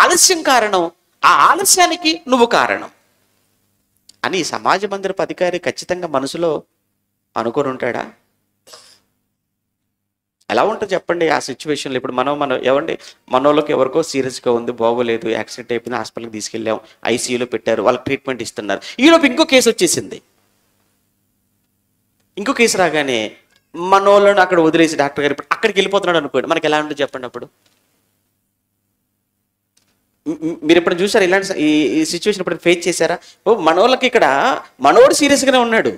ఆలస్యం కారణం ఆ ఆలస్యానికి నువ్వు కారణం అని సమాజ మందిరపు అధికారి ఖచ్చితంగా మనసులో అనుకుని ఉంటాడా ఎలా ఉంటుంది చెప్పండి ఆ సిచ్యువేషన్లో ఇప్పుడు మనం మనం ఏమండి మనోళ్ళకి ఎవరికో సీరియస్గా ఉంది బాగోలేదు యాక్సిడెంట్ అయిపోయింది హాస్పిటల్కి తీసుకెళ్ళాం ఐసీయూలో పెట్టారు వాళ్ళకి ట్రీట్మెంట్ ఇస్తున్నారు ఈలోపు ఇంకో కేసు వచ్చేసింది ఇంకో కేసు రాగానే మనోళ్ళను అక్కడ వదిలేసి డాక్టర్ గారు ఇప్పుడు అక్కడికి వెళ్ళిపోతున్నాడు అనుకోండి మనకి ఎలా ఉంటుంది చెప్పండి అప్పుడు మీరు ఎప్పుడు చూసారు ఇలాంటి ఈ సిచ్యువేషన్ ఇప్పుడు ఫేస్ చేశారా ఓ మనోళ్ళకి ఇక్కడ మనోడు సీరియస్గానే ఉన్నాడు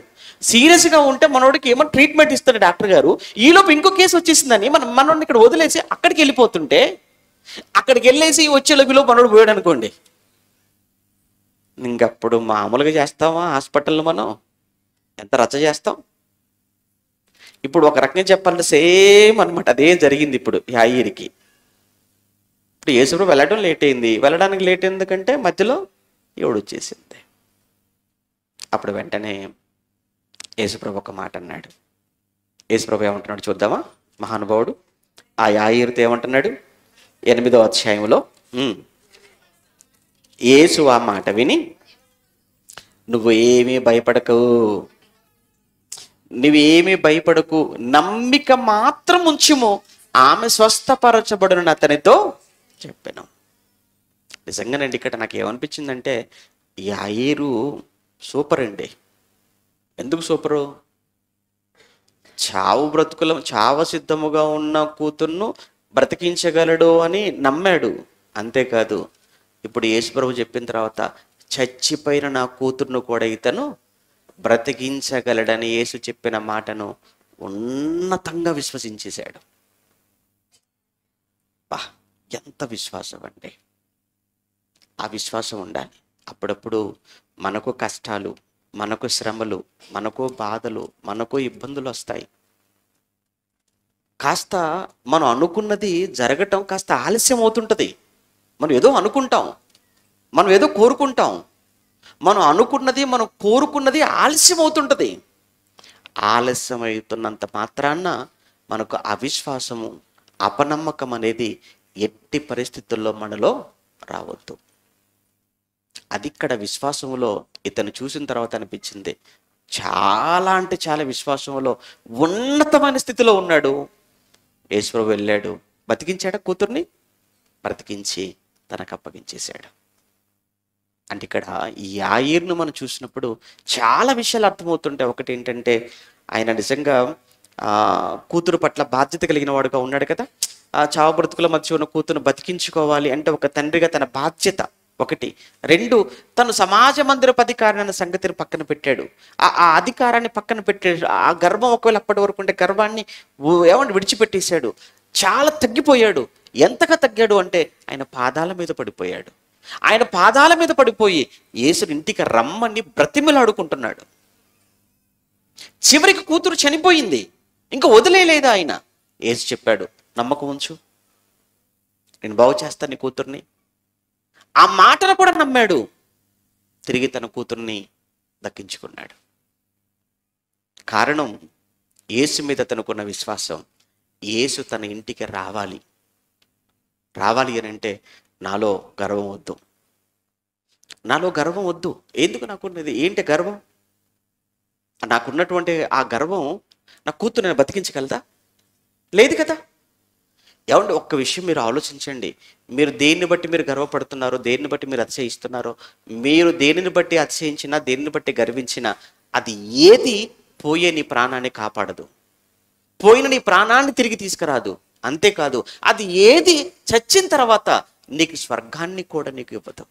సీరియస్గా ఉంటే మనోడికి ఏమైనా ట్రీట్మెంట్ ఇస్తాడు డాక్టర్ గారు ఈలోపు ఇంకో కేసు వచ్చేసిందని మన మనోడిని ఇక్కడ వదిలేసి అక్కడికి వెళ్ళిపోతుంటే అక్కడికి వెళ్ళేసి వచ్చే లోపల మనోడు పోయాడు అనుకోండి ఇంకప్పుడు మామూలుగా చేస్తావా హాస్పిటల్లో మనం ఎంత రచ్చ చేస్తాం ఇప్పుడు ఒక రకంగా చెప్పాలంటే సేమ్ అనమాట అదే జరిగింది ఇప్పుడు యాయిరికి ఇప్పుడు యేసుడు వెళ్ళడం లేట్ అయింది వెళ్ళడానికి లేట్ ఎందుకంటే మధ్యలో ఎవడు వచ్చేసింది అప్పుడు వెంటనే యేసుప్రభు ఒక మాట అన్నాడు యేసుప్రభు ఏమంటున్నాడు చూద్దామా మహానుభావుడు ఆ యాయిరుతో ఏమంటున్నాడు ఎనిమిదో అధ్యాయంలో యేసు ఆ మాట విని నువ్వు ఏమీ భయపడకు నువ్వేమీ భయపడకు నమ్మిక మాత్రం ఉంచుము ఆమె స్వస్థపరచబడును అతనితో చెప్పాను నిజంగానండి ఇక్కడ నాకు ఏమనిపించిందంటే యాయిరు సూపర్ అండి ఎందుకు సూపరు చావు బ్రతుకుల చావ సిద్ధముగా ఉన్న కూతుర్ను బ్రతికించగలడు అని నమ్మాడు అంతేకాదు ఇప్పుడు యేసుప్రభు చెప్పిన తర్వాత చచ్చిపోయిన నా కూతుర్ను కూడా ఇతను బ్రతికించగలడని యేసు చెప్పిన మాటను ఉన్నతంగా విశ్వసించేశాడు బా ఎంత విశ్వాసం అండి ఆ విశ్వాసం ఉండాలి అప్పుడప్పుడు మనకు కష్టాలు మనకు శ్రమలు మనకు బాధలు మనకు ఇబ్బందులు వస్తాయి కాస్త మనం అనుకున్నది జరగటం కాస్త ఆలస్యం అవుతుంటుంది మనం ఏదో అనుకుంటాం మనం ఏదో కోరుకుంటాం మనం అనుకున్నది మనం కోరుకున్నది ఆలస్యం అవుతుంటుంది ఆలస్యం అవుతున్నంత మాత్రాన మనకు అవిశ్వాసము అపనమ్మకం అనేది ఎట్టి పరిస్థితుల్లో మనలో రావద్దు అది ఇక్కడ విశ్వాసంలో ఇతను చూసిన తర్వాత అనిపించింది చాలా అంటే చాలా విశ్వాసంలో ఉన్నతమైన స్థితిలో ఉన్నాడు యేసుప్రభు వెళ్ళాడు బతికించాడ కూతుర్ని బ్రతికించి తనకు అప్పగించేశాడు అంటే ఇక్కడ ఈ ఆయుర్ను మనం చూసినప్పుడు చాలా విషయాలు అర్థమవుతుంటాయి ఒకటి ఏంటంటే ఆయన నిజంగా కూతురు పట్ల బాధ్యత కలిగిన వాడుగా ఉన్నాడు కదా ఆ చావు బ్రతుకుల మధ్య ఉన్న కూతురు బతికించుకోవాలి అంటే ఒక తండ్రిగా తన బాధ్యత ఒకటి రెండు తను సమాజ మందిరపధికారి అనే సంగతిని పక్కన పెట్టాడు ఆ అధికారాన్ని పక్కన పెట్టాడు ఆ గర్వం ఒకవేళ అప్పటి వరకు ఉంటే గర్వాన్ని ఏమంటే విడిచిపెట్టేశాడు చాలా తగ్గిపోయాడు ఎంతగా తగ్గాడు అంటే ఆయన పాదాల మీద పడిపోయాడు ఆయన పాదాల మీద పడిపోయి యేసుని ఇంటికి రమ్మని బ్రతిమలాడుకుంటున్నాడు చివరికి కూతురు చనిపోయింది ఇంకా వదిలేయలేదు ఆయన ఏసు చెప్పాడు నమ్మకం ఉంచు నేను బాగు చేస్తాను నీ కూతుర్ని ఆ మాటను కూడా నమ్మాడు తిరిగి తన కూతుర్ని దక్కించుకున్నాడు కారణం యేసు మీద తనకున్న విశ్వాసం యేసు తన ఇంటికి రావాలి రావాలి అని అంటే నాలో గర్వం వద్దు నాలో గర్వం వద్దు ఎందుకు నాకున్నది ఏంటి గర్వం నాకున్నటువంటి ఆ గర్వం నా కూతురు నేను బతికించగలదా లేదు కదా ఏమంటే ఒక్క విషయం మీరు ఆలోచించండి మీరు దేన్ని బట్టి మీరు గర్వపడుతున్నారో దేన్ని బట్టి మీరు అతిశయిస్తున్నారో మీరు దేనిని బట్టి అతిశయించినా దేనిని బట్టి గర్వించినా అది ఏది పోయే నీ ప్రాణాన్ని కాపాడదు పోయిన నీ ప్రాణాన్ని తిరిగి తీసుకురాదు అంతేకాదు అది ఏది చచ్చిన తర్వాత నీకు స్వర్గాన్ని కూడా నీకు ఇవ్వదు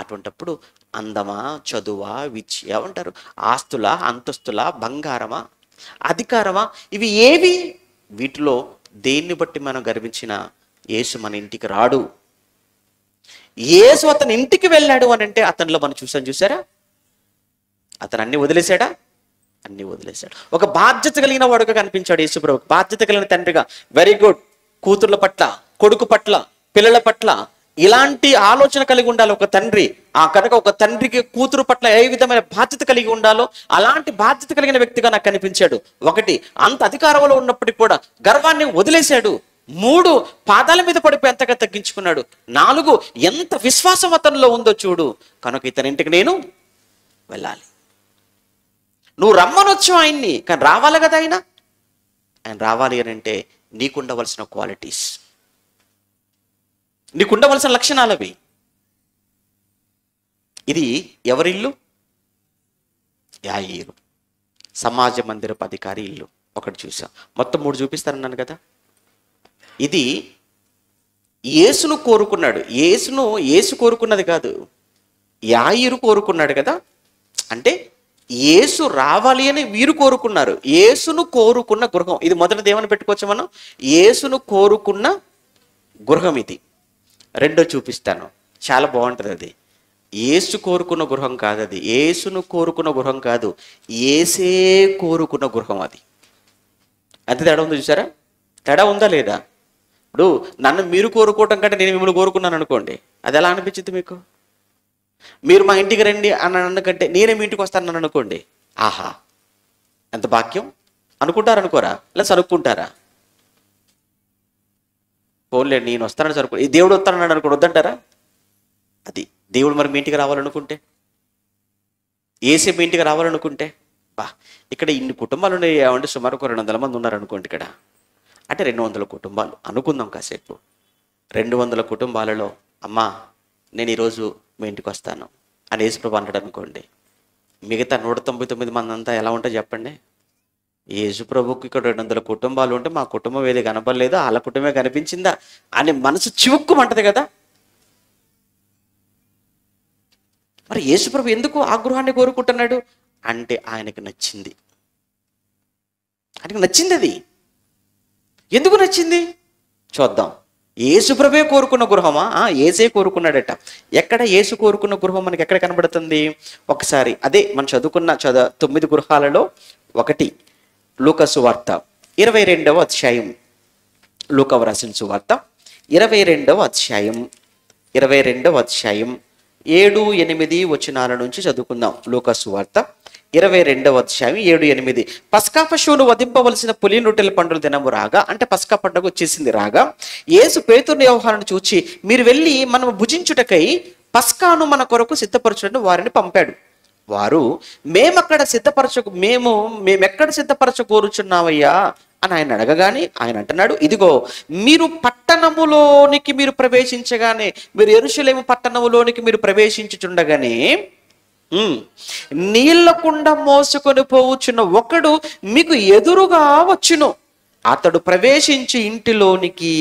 అటువంటప్పుడు అందమా చదువా విచ్ ఏమంటారు ఆస్తుల అంతస్తుల బంగారమా అధికారమా ఇవి ఏవి వీటిలో దేన్ని బట్టి మనం గర్వించిన యేసు మన ఇంటికి రాడు యేసు అతని ఇంటికి వెళ్ళాడు అని అంటే అతనిలో మనం చూసాం చూసారా అతను అన్ని వదిలేశాడా అన్ని వదిలేశాడు ఒక బాధ్యత కలిగిన వాడుగా కనిపించాడు యేసు ప్రభు బాధ్యత కలిగిన తండ్రిగా వెరీ గుడ్ కూతుర్ల పట్ల కొడుకు పట్ల పిల్లల పట్ల ఇలాంటి ఆలోచన కలిగి ఉండాలి ఒక తండ్రి ఆ కనుక ఒక తండ్రికి కూతురు పట్ల ఏ విధమైన బాధ్యత కలిగి ఉండాలో అలాంటి బాధ్యత కలిగిన వ్యక్తిగా నాకు కనిపించాడు ఒకటి అంత అధికారంలో ఉన్నప్పటికీ కూడా గర్వాన్ని వదిలేశాడు మూడు పాదాల మీద పడిపోయి ఎంతగా తగ్గించుకున్నాడు నాలుగు ఎంత విశ్వాసం అతనిలో ఉందో చూడు కనుక ఇతని ఇంటికి నేను వెళ్ళాలి నువ్వు రమ్మనొచ్చు ఆయన్ని కానీ రావాలి కదా ఆయన ఆయన రావాలి అని అంటే నీకుండవలసిన క్వాలిటీస్ నీకు ఉండవలసిన లక్షణాలు అవి ఇది ఎవరిల్లు యాయిరు సమాజ మందిరపు అధికారి ఇల్లు ఒకటి చూసాం మొత్తం మూడు చూపిస్తారన్నాను కదా ఇది యేసును కోరుకున్నాడు యేసును యేసు కోరుకున్నది కాదు యాయిరు కోరుకున్నాడు కదా అంటే ఏసు రావాలి అని వీరు కోరుకున్నారు ఏసును కోరుకున్న గృహం ఇది మొదటి దేవుని పెట్టుకోవచ్చు మనం ఏసును కోరుకున్న గృహం ఇది రెండో చూపిస్తాను చాలా బాగుంటుంది అది ఏసు కోరుకున్న గృహం కాదు అది ఏసును కోరుకున్న గృహం కాదు ఏసే కోరుకున్న గృహం అది అంత తేడా ఉందో చూసారా తేడా ఉందా లేదా ఇప్పుడు నన్ను మీరు కోరుకోవటం కంటే నేను మిమ్మల్ని కోరుకున్నాను అనుకోండి అది ఎలా అనిపించింది మీకు మీరు మా ఇంటికి రండి అని అన్నకంటే నేనే మీ ఇంటికి వస్తాను అనుకోండి ఆహా ఎంత భాగ్యం అనుకుంటారనుకోరా లేదా చనుక్కుంటారా పోన్లే నేను వస్తానని అనుకో ఈ దేవుడు వస్తానన్నాడు అనుకో వద్దంటారా అది దేవుడు మరి మీ ఇంటికి రావాలనుకుంటే మీ ఇంటికి రావాలనుకుంటే బా ఇక్కడ ఇన్ని కుటుంబాలు ఉన్నాయి ఏమంటే సుమారు ఒక రెండు వందల మంది ఉన్నారనుకోండి ఇక్కడ అంటే రెండు వందల కుటుంబాలు అనుకుందాం కాసేపు రెండు వందల కుటుంబాలలో అమ్మా నేను ఈరోజు మీ ఇంటికి వస్తాను అని ప్రభు అనడం అనుకోండి మిగతా నూట తొంభై తొమ్మిది మంది అంతా ఎలా ఉంటా చెప్పండి ప్రభుకు ఇక్కడ రెండు వందల కుటుంబాలు ఉంటే మా కుటుంబం ఏది కనపడలేదు వాళ్ళ కుటుంబమే కనిపించిందా అని మనసు చివుక్కుమంటది కదా మరి యేసుప్రభు ఎందుకు ఆగ్రహాన్ని కోరుకుంటున్నాడు అంటే ఆయనకు నచ్చింది ఆయనకు నచ్చింది అది ఎందుకు నచ్చింది చూద్దాం ఏసుప్రభే కోరుకున్న గృహమా ఏసే కోరుకున్నాడట ఎక్కడ ఏసు కోరుకున్న గృహం మనకి ఎక్కడ కనబడుతుంది ఒకసారి అదే మనం చదువుకున్న చదువు తొమ్మిది గృహాలలో ఒకటి లూకసు వార్త ఇరవై రెండవ అధ్యాయం లూకవ రాసిన సువార్త ఇరవై రెండవ అధ్యాయం ఇరవై రెండవ అధ్యాయం ఏడు ఎనిమిది వచనాల నుంచి చదువుకుందాం లూకసు వార్త ఇరవై రెండవ అధ్యాయం ఏడు ఎనిమిది పస్కా పశువును వధింపవలసిన పులి నొట్టెల పండుగ దినము రాగా అంటే పస్కా పండుగ వచ్చేసింది రాగా ఏసు పేతుని వ్యవహారాన్ని చూచి మీరు వెళ్ళి మనం భుజించుటకై పస్కాను మన కొరకు సిద్ధపరచుటను వారిని పంపాడు వారు మేమక్కడ సిద్ధపరచ మేము మేమెక్కడ సిద్ధపరచగోరుచున్నామయ్యా అని ఆయన అడగగానే ఆయన అంటున్నాడు ఇదిగో మీరు పట్టణములోనికి మీరు ప్రవేశించగానే మీరు ఎరుసలేము పట్టణములోనికి మీరు ప్రవేశించుచుండగానే నీళ్లకుండా మోసుకొని పోవచ్చున్న ఒకడు మీకు ఎదురుగా వచ్చును అతడు ప్రవేశించి ఇంటిలోనికి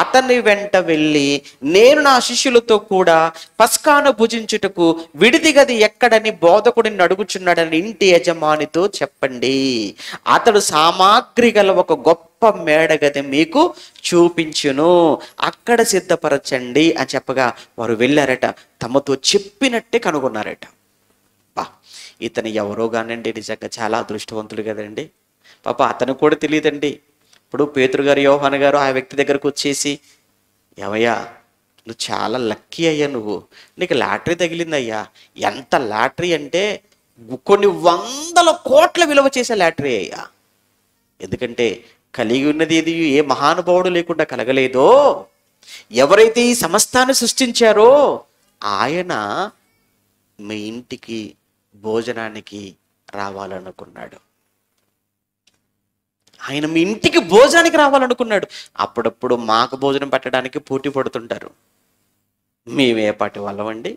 అతని వెంట వెళ్ళి నేను నా శిష్యులతో కూడా పస్కాను భుజించుటకు విడిదిగది ఎక్కడని బోధకుడిని అడుగుచున్నాడని ఇంటి యజమానితో చెప్పండి అతడు సామాగ్రి గల ఒక గొప్ప మేడగది మీకు చూపించును అక్కడ సిద్ధపరచండి అని చెప్పగా వారు వెళ్ళారట తమతో చెప్పినట్టే కనుగొన్నారట బా ఇతను ఎవరో కానండి నిజంగా చాలా అదృష్టవంతుడు కదండి పాప అతను కూడా తెలియదండి ఇప్పుడు పేతురు గారు యోహాన్ గారు ఆ వ్యక్తి దగ్గరకు వచ్చేసి ఏమయ్యా నువ్వు చాలా లక్కీ అయ్యా నువ్వు నీకు లాటరీ తగిలిందయ్యా ఎంత లాటరీ అంటే కొన్ని వందల కోట్ల విలువ చేసే లాటరీ అయ్యా ఎందుకంటే కలిగి ఉన్నది ఏది ఏ మహానుభావుడు లేకుండా కలగలేదో ఎవరైతే ఈ సమస్తాన్ని సృష్టించారో ఆయన మీ ఇంటికి భోజనానికి రావాలనుకున్నాడు ఆయన మీ ఇంటికి భోజనానికి రావాలనుకున్నాడు అప్పుడప్పుడు మాకు భోజనం పెట్టడానికి పోటీ పడుతుంటారు మేమేపాటి వాళ్ళవండి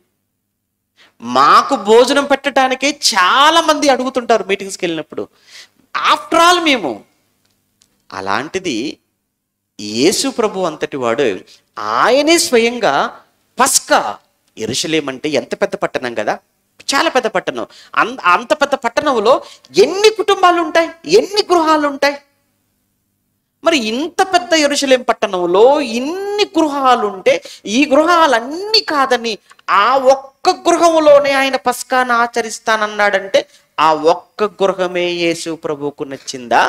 మాకు భోజనం పెట్టడానికి చాలా మంది అడుగుతుంటారు మీటింగ్స్కి వెళ్ళినప్పుడు ఆఫ్టర్ ఆల్ మేము అలాంటిది యేసు ప్రభు అంతటి వాడు ఆయనే స్వయంగా పస్కా ఎరుసలేమంటే ఎంత పెద్ద పట్టణం కదా చాలా పెద్ద పట్టణం అంత పెద్ద పట్టణంలో ఎన్ని కుటుంబాలు ఉంటాయి ఎన్ని గృహాలు ఉంటాయి మరి ఇంత పెద్ద ఎరుశలేం పట్టణంలో ఇన్ని గృహాలుంటే ఈ గృహాలన్నీ కాదని ఆ ఒక్క గృహంలోనే ఆయన పస్కాన్ని ఆచరిస్తానన్నాడంటే ఆ ఒక్క గృహమే యేసు ప్రభువుకు నచ్చిందా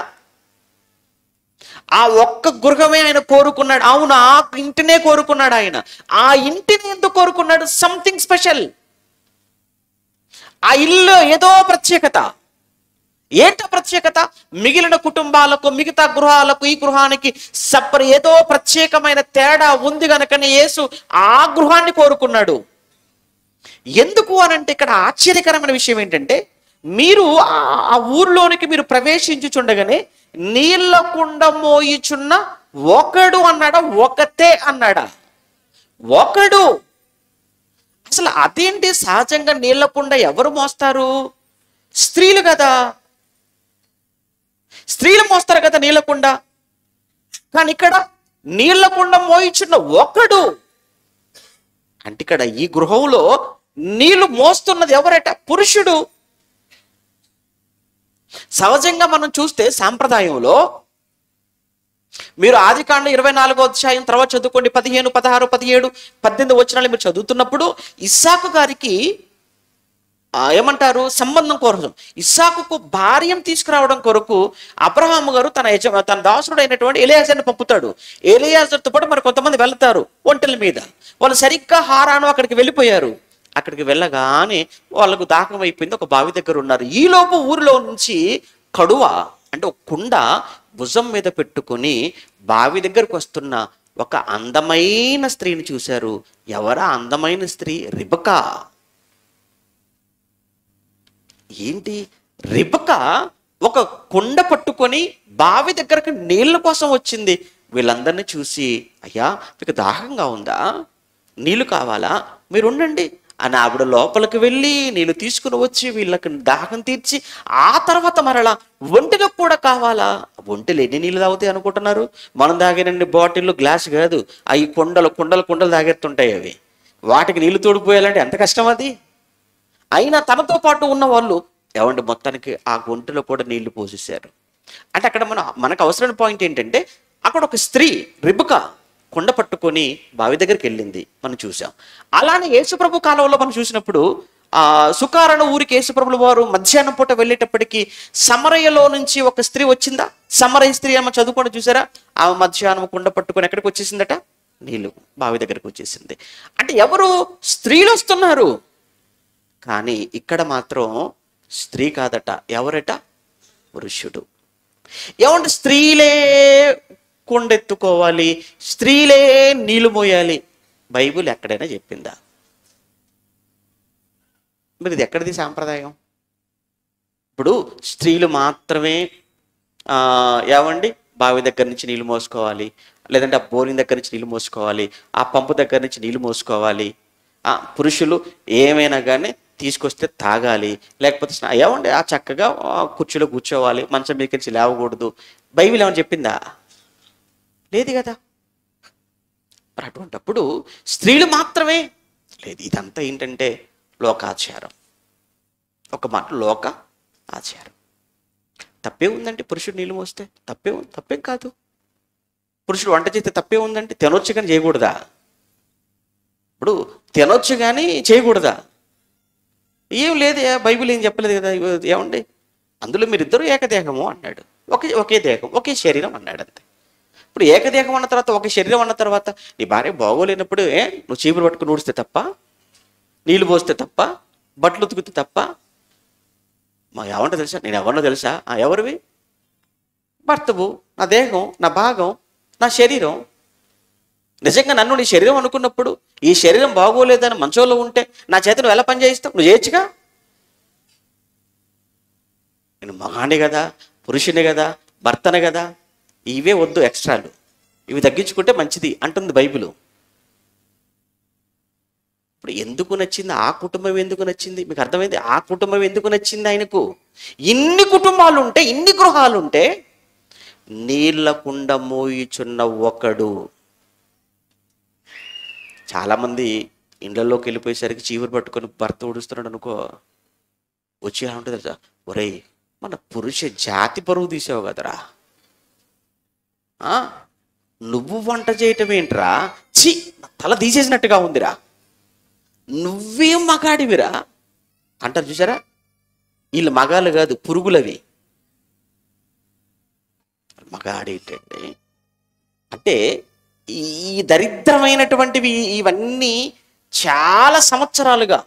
ఆ ఒక్క గృహమే ఆయన కోరుకున్నాడు అవును ఆ ఇంటినే కోరుకున్నాడు ఆయన ఆ ఇంటిని ఎందుకు కోరుకున్నాడు సంథింగ్ స్పెషల్ ఆ ఇల్లు ఏదో ప్రత్యేకత ఏంట ప్రత్యేకత మిగిలిన కుటుంబాలకు మిగతా గృహాలకు ఈ గృహానికి సపర్ ఏదో ప్రత్యేకమైన తేడా ఉంది గనకనే యేసు ఆ గృహాన్ని కోరుకున్నాడు ఎందుకు అనంటే ఇక్కడ ఆశ్చర్యకరమైన విషయం ఏంటంటే మీరు ఆ ఊర్లోనికి మీరు ప్రవేశించుచుండగానే నీళ్ళ కుండ మోయిచున్న ఒకడు అన్నాడా ఒకతే అన్నాడా ఒకడు అసలు అదేంటి సహజంగా నీళ్ల కుండ ఎవరు మోస్తారు స్త్రీలు కదా స్త్రీలు మోస్తారు కదా నీళ్ళకుండ కానీ ఇక్కడ నీళ్ళకుండ మోయిచున్న ఒక్కడు అంటే ఇక్కడ ఈ గృహంలో నీళ్లు మోస్తున్నది ఎవరట పురుషుడు సహజంగా మనం చూస్తే సాంప్రదాయంలో మీరు ఆది కాండ ఇరవై నాలుగో అధ్యాయం తర్వాత చదువుకోండి పదిహేను పదహారు పదిహేడు పద్దెనిమిది వచ్చినాలు మీరు చదువుతున్నప్పుడు ఇస్సాకు గారికి ఏమంటారు సంబంధం కోసం ఇస్సాకుకు భార్యం తీసుకురావడం కొరకు అబ్రహాము గారు తన యజమా తన దాసుడు అయినటువంటి ఎలియాజర్ని పంపుతాడు ఎలియాజర్తో పాటు మరి కొంతమంది వెళ్తారు ఒంటల మీద వాళ్ళు సరిగ్గా హారాను అక్కడికి వెళ్ళిపోయారు అక్కడికి వెళ్ళగానే వాళ్ళకు దాహం అయిపోయింది ఒక బావి దగ్గర ఉన్నారు ఈలోపు ఊరిలో నుంచి కడువ అంటే ఒక కుండ భుజం మీద పెట్టుకుని బావి దగ్గరకు వస్తున్న ఒక అందమైన స్త్రీని చూశారు ఎవరా అందమైన స్త్రీ రిబకా ఏంటి రిబక ఒక కుండ పట్టుకొని బావి దగ్గరకు నీళ్ళ కోసం వచ్చింది వీళ్ళందరినీ చూసి అయ్యా మీకు దాహంగా ఉందా నీళ్ళు కావాలా మీరు ఉండండి అని ఆవిడ లోపలికి వెళ్ళి నీళ్ళు తీసుకుని వచ్చి వీళ్ళకి దాహం తీర్చి ఆ తర్వాత మరలా ఒంటికి కూడా కావాలా ఒంటిలు ఎన్ని నీళ్ళు తాగుతాయి అనుకుంటున్నారు మనం తాగినండి బాటిల్లు గ్లాస్ కాదు అవి కొండలు కుండలు కుండలు తాగేస్తుంటాయి అవి వాటికి నీళ్ళు తోడిపోయాలంటే ఎంత కష్టం అది అయినా తనతో పాటు ఉన్న వాళ్ళు ఏమంటే మొత్తానికి ఆ గుంటలో కూడా నీళ్లు పోసేశారు అంటే అక్కడ మన మనకు అవసరమైన పాయింట్ ఏంటంటే అక్కడ ఒక స్త్రీ రిబుక కొండ పట్టుకొని బావి దగ్గరికి వెళ్ళింది మనం చూసాం అలానే యేసుప్రభు కాలంలో మనం చూసినప్పుడు ఆ సుకారణ ఊరికి యేసుప్రభుల వారు మధ్యాహ్నం పూట వెళ్ళేటప్పటికి సమరయ్యలో నుంచి ఒక స్త్రీ వచ్చిందా సమరయ్య స్త్రీ ఆమె చదువుకొని చూసారా ఆమె మధ్యాహ్నం కుండ పట్టుకొని ఎక్కడికి వచ్చేసిందట నీళ్ళు బావి దగ్గరకు వచ్చేసింది అంటే ఎవరు స్త్రీలు వస్తున్నారు కానీ ఇక్కడ మాత్రం స్త్రీ కాదట ఎవరట పురుషుడు ఏమంటే స్త్రీలే కొండెత్తుకోవాలి స్త్రీలే నీళ్లు మోయాలి బైబుల్ ఎక్కడైనా చెప్పిందా మరి ఇది ఎక్కడిది సాంప్రదాయం ఇప్పుడు స్త్రీలు మాత్రమే ఏమండి బావి దగ్గర నుంచి నీళ్ళు మోసుకోవాలి లేదంటే ఆ బోరింగ్ దగ్గర నుంచి నీళ్ళు మోసుకోవాలి ఆ పంపు దగ్గర నుంచి నీళ్ళు మోసుకోవాలి పురుషులు ఏమైనా కానీ తీసుకొస్తే తాగాలి లేకపోతే ఏమండి ఆ చక్కగా కుర్చీలో కూర్చోవాలి మంచం మీద నుంచి లేవకూడదు బైబిల్ ఏమని చెప్పిందా లేదు కదా మరి అటువంటప్పుడు స్త్రీలు మాత్రమే లేదు ఇదంతా ఏంటంటే లోకాచారం ఒక మాట లోక ఆచారం తప్పే ఉందంటే పురుషుడు నీళ్ళు మోస్తే తప్పే ఉంది తప్పేం కాదు పురుషుడు వంట చేస్తే తప్పే ఉందంటే తినొచ్చు కానీ చేయకూడదా ఇప్పుడు తినొచ్చు కానీ చేయకూడదా ఏం లేదు బైబిల్ ఏం చెప్పలేదు కదా ఏమండి అందులో మీరిద్దరూ ఏకదేహము అన్నాడు ఒకే ఒకే దేహం ఒకే శరీరం అన్నాడు అంతే ఇప్పుడు ఏకదేహం అన్న తర్వాత ఒక శరీరం అన్న తర్వాత నీ భార్య బాగోలేనప్పుడు ఏ నువ్వు చీపులు పట్టుకుని ఊడిస్తే తప్ప నీళ్లు పోస్తే తప్ప బట్టలు ఉతికితే తప్ప మా ఎవరినో తెలుసా నేను ఎవరినో తెలుసా ఎవరివి భర్తవు నా దేహం నా భాగం నా శరీరం నిజంగా నన్ను నీ శరీరం అనుకున్నప్పుడు ఈ శరీరం బాగోలేదని మంచోలో ఉంటే నా చేత నువ్వు ఎలా పనిచేయిస్తావు నువ్వు చేయొచ్చుగా నేను మగాణి కదా పురుషుని కదా భర్తని కదా ఇవే వద్దు ఎక్స్ట్రాలు ఇవి తగ్గించుకుంటే మంచిది అంటుంది బైబిల్ ఇప్పుడు ఎందుకు నచ్చింది ఆ కుటుంబం ఎందుకు నచ్చింది మీకు అర్థమైంది ఆ కుటుంబం ఎందుకు నచ్చింది ఆయనకు ఇన్ని కుటుంబాలు ఉంటే ఇన్ని గృహాలుంటే నీళ్లకుండా మోయిచున్న ఒకడు చాలామంది ఇండ్లలోకి వెళ్ళిపోయేసరికి చీవరు పట్టుకొని భర్త ఊడుస్తున్నాడు అనుకో వచ్చి ఎలా ఉంటుంది కదా ఒరేయ్ మన పురుష జాతి పరువు తీసావు కదరా నువ్వు వంట చేయటం ఏంట్రా చి తల తీసేసినట్టుగా ఉందిరా నువ్వేం మగాడివిరా అంటారు చూసారా వీళ్ళు మగాలు కాదు పురుగులవి మగాడేటండి అంటే ఈ దరిద్రమైనటువంటివి ఇవన్నీ చాలా సంవత్సరాలుగా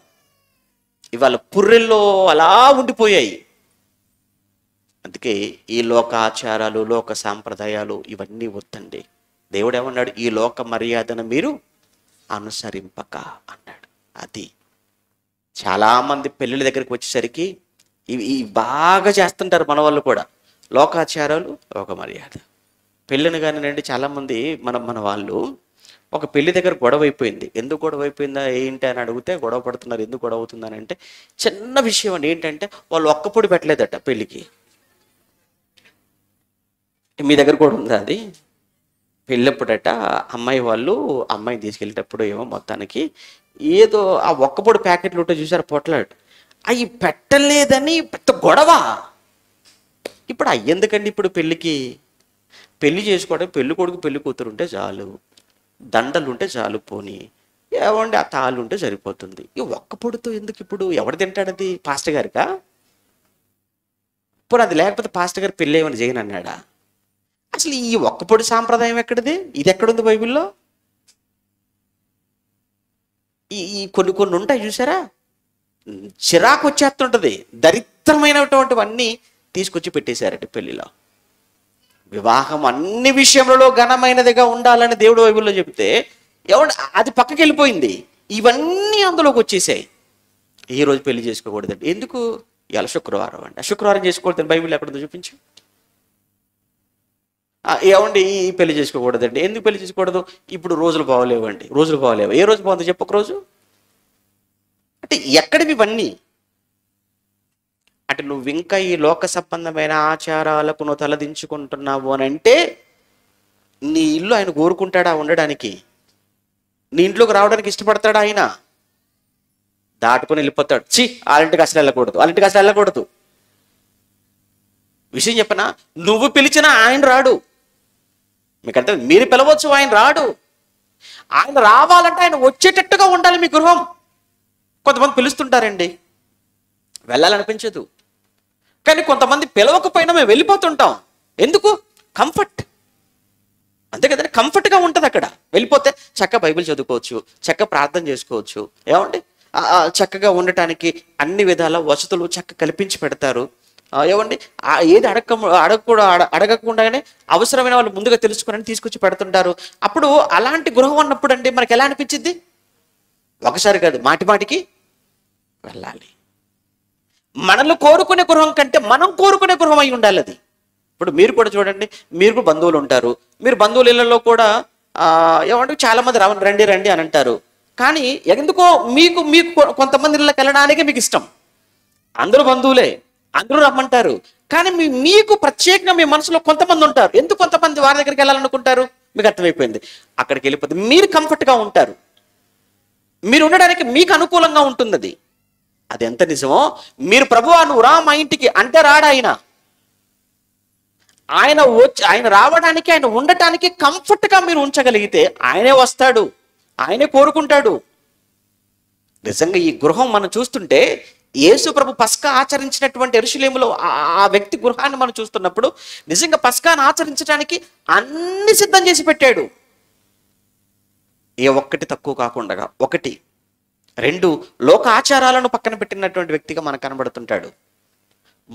ఇవాళ పుర్రెల్లో అలా ఉండిపోయాయి అందుకే ఈ లోక ఆచారాలు లోక సాంప్రదాయాలు ఇవన్నీ వద్దండి దేవుడు ఏమన్నాడు ఈ లోక మర్యాదను మీరు అనుసరింపక అన్నాడు అది చాలామంది పెళ్ళిళ్ళ దగ్గరికి వచ్చేసరికి ఇవి బాగా చేస్తుంటారు మన వాళ్ళు కూడా లోకాచారాలు లోక మర్యాద పెళ్ళిని కానివ్వండి చాలామంది మన మన వాళ్ళు ఒక పెళ్లి దగ్గర గొడవ అయిపోయింది ఎందుకు గొడవ అయిపోయిందా ఏంటి అని అడిగితే గొడవ పడుతున్నారు ఎందుకు గొడవ అవుతుందని అంటే చిన్న విషయం అండి ఏంటంటే వాళ్ళు ఒక్క పొడి పెట్టలేదట పెళ్ళికి మీ దగ్గర కూడా ఉందా అది పెళ్ళప్పుడట అమ్మాయి వాళ్ళు అమ్మాయిని తీసుకెళ్ళేటప్పుడు ఏమో మొత్తానికి ఏదో ఆ ఒక్క పొడి ప్యాకెట్లు ఉంటే చూసారు పొట్లాడు అవి పెట్టలేదని పెద్ద గొడవ ఇప్పుడు అయ్యేందుకండి ఇప్పుడు పెళ్ళికి పెళ్లి చేసుకోవడం పెళ్లి కొడుకు పెళ్లి కూతురు ఉంటే చాలు దండలు ఉంటే చాలు పోనీ ఏమండి ఆ తాళ్ళు ఉంటే సరిపోతుంది ఇక ఒక్క పొడితో ఎందుకు ఇప్పుడు ఎవడు తింటాడది పాస్ట్ గారికా ఇప్పుడు అది లేకపోతే పాస్ట్ గారు పెళ్ళి ఏమైనా జగన్ అన్నాడా అసలు ఈ ఒక్క పొడి సాంప్రదాయం ఎక్కడిది ఇది ఎక్కడుంది బైబిల్లో ఈ కొన్ని కొన్ని ఉంటాయి చూసారా చిరాకు వచ్చేస్తుంటుంది దరిద్రమైనటువంటివన్నీ తీసుకొచ్చి పెట్టేశారట పెళ్లిలో వివాహం అన్ని విషయంలో ఘనమైనదిగా ఉండాలని దేవుడు వైపులో చెప్తే ఎవడు అది పక్కకి వెళ్ళిపోయింది ఇవన్నీ అందులోకి వచ్చేసాయి ఈ రోజు పెళ్లి చేసుకోకూడదండి ఎందుకు ఇవాళ శుక్రవారం అండి శుక్రవారం చేసుకోకూడదండి బైబిల్ ఎక్కడుందో చూపించు ఏమండి ఈ పెళ్లి చేసుకోకూడదండి ఎందుకు పెళ్లి చేసుకోకూడదు ఇప్పుడు రోజులు బాగోలేవండి రోజులు బాగోలేవు ఏ రోజు బాగుందో చెప్పు ఒక రోజు అంటే ఎక్కడివి ఇవన్నీ అటు నువ్వు ఇంకా ఈ లోక సంబంధమైన ఆచారాలకు నువ్వు తలదించుకుంటున్నావు అని అంటే నీ ఇల్లు ఆయన కోరుకుంటాడా ఉండడానికి నీ ఇంట్లోకి రావడానికి ఇష్టపడతాడా ఆయన దాటుకొని వెళ్ళిపోతాడు చి వాళ్ళింటికి అసలు వెళ్ళకూడదు వాళ్ళింటికి అసలు వెళ్ళకూడదు విషయం చెప్పనా నువ్వు పిలిచినా ఆయన రాడు మీకు మీరు పిలవచ్చు ఆయన రాడు ఆయన రావాలంటే ఆయన వచ్చేటట్టుగా ఉండాలి మీ గృహం కొంతమంది పిలుస్తుంటారండి వెళ్ళాలనిపించదు కానీ కొంతమంది పిలవకపోయినా మేము వెళ్ళిపోతుంటాం ఎందుకు కంఫర్ట్ అంతే కదండి కంఫర్ట్గా ఉంటుంది అక్కడ వెళ్ళిపోతే చక్క బైబిల్ చదువుకోవచ్చు చక్క ప్రార్థన చేసుకోవచ్చు ఏమండి చక్కగా ఉండటానికి అన్ని విధాల వసతులు చక్క కల్పించి పెడతారు ఏమండి ఏది అడగ అడగకూడదు అడగకుండానే అవసరమైన వాళ్ళు ముందుగా తెలుసుకుని తీసుకొచ్చి పెడుతుంటారు అప్పుడు అలాంటి గృహం ఉన్నప్పుడు అండి మనకు ఎలా అనిపించింది ఒకసారి కాదు మాటి మాటికి వెళ్ళాలి మనల్ని కోరుకునే గృహం కంటే మనం కోరుకునే గృహం అయి ఉండాలి అది ఇప్పుడు మీరు కూడా చూడండి మీరు కూడా బంధువులు ఉంటారు మీరు బంధువుల ఇళ్లలో కూడా ఏమంటే చాలా మంది రావని రండి రండి అని అంటారు కానీ ఎందుకో మీకు మీకు కొంతమంది ఇళ్ళకి వెళ్ళడానికే మీకు ఇష్టం అందరూ బంధువులే అందరూ రమ్మంటారు కానీ మీ మీకు ప్రత్యేకంగా మీ మనసులో కొంతమంది ఉంటారు ఎందుకు కొంతమంది వారి దగ్గరికి వెళ్ళాలనుకుంటారు మీకు అర్థమైపోయింది అక్కడికి వెళ్ళిపోతే మీరు కంఫర్ట్గా ఉంటారు మీరు ఉండడానికి మీకు అనుకూలంగా ఉంటుంది అది అది ఎంత నిజమో మీరు ప్రభువా నువ్వు రా మా ఇంటికి అంటే రాడు ఆయన ఆయన వచ్చి ఆయన రావడానికి ఆయన ఉండటానికి కంఫర్ట్గా మీరు ఉంచగలిగితే ఆయనే వస్తాడు ఆయనే కోరుకుంటాడు నిజంగా ఈ గృహం మనం చూస్తుంటే యేసు ప్రభు పస్కా ఆచరించినటువంటి ఎరుశలేములో ఆ వ్యక్తి గృహాన్ని మనం చూస్తున్నప్పుడు నిజంగా పస్కాను ఆచరించడానికి అన్ని సిద్ధం చేసి పెట్టాడు ఏ ఒక్కటి తక్కువ కాకుండా ఒకటి రెండు లోక ఆచారాలను పక్కన పెట్టినటువంటి వ్యక్తిగా మనకు కనబడుతుంటాడు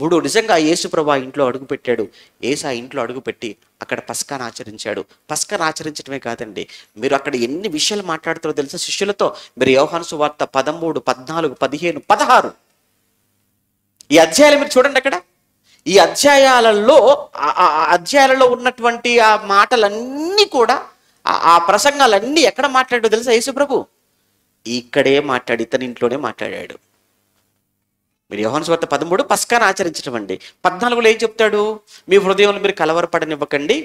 మూడు నిజంగా ఆ ఇంట్లో అడుగుపెట్టాడు ఏసా ఇంట్లో అడుగుపెట్టి అక్కడ పస్కాన్ ఆచరించాడు పస్కాన్ ఆచరించడమే కాదండి మీరు అక్కడ ఎన్ని విషయాలు మాట్లాడుతారో తెలుసా శిష్యులతో మీరు యోహాను వార్త పదమూడు పద్నాలుగు పదిహేను పదహారు ఈ అధ్యాయాలు మీరు చూడండి అక్కడ ఈ అధ్యాయాలలో అధ్యాయాలలో ఉన్నటువంటి ఆ మాటలన్నీ కూడా ఆ ప్రసంగాలన్నీ ఎక్కడ మాట్లాడో తెలుసా యేసు ప్రభు ఇక్కడే మాట్లాడి ఇతని ఇంట్లోనే మాట్లాడాడు మీరు యోహన్స్ వార్త పదమూడు పస్కాన్ ఆచరించడం అండి పద్నాలుగులో ఏం చెప్తాడు మీ హృదయంలో మీరు కలవరపడనివ్వకండి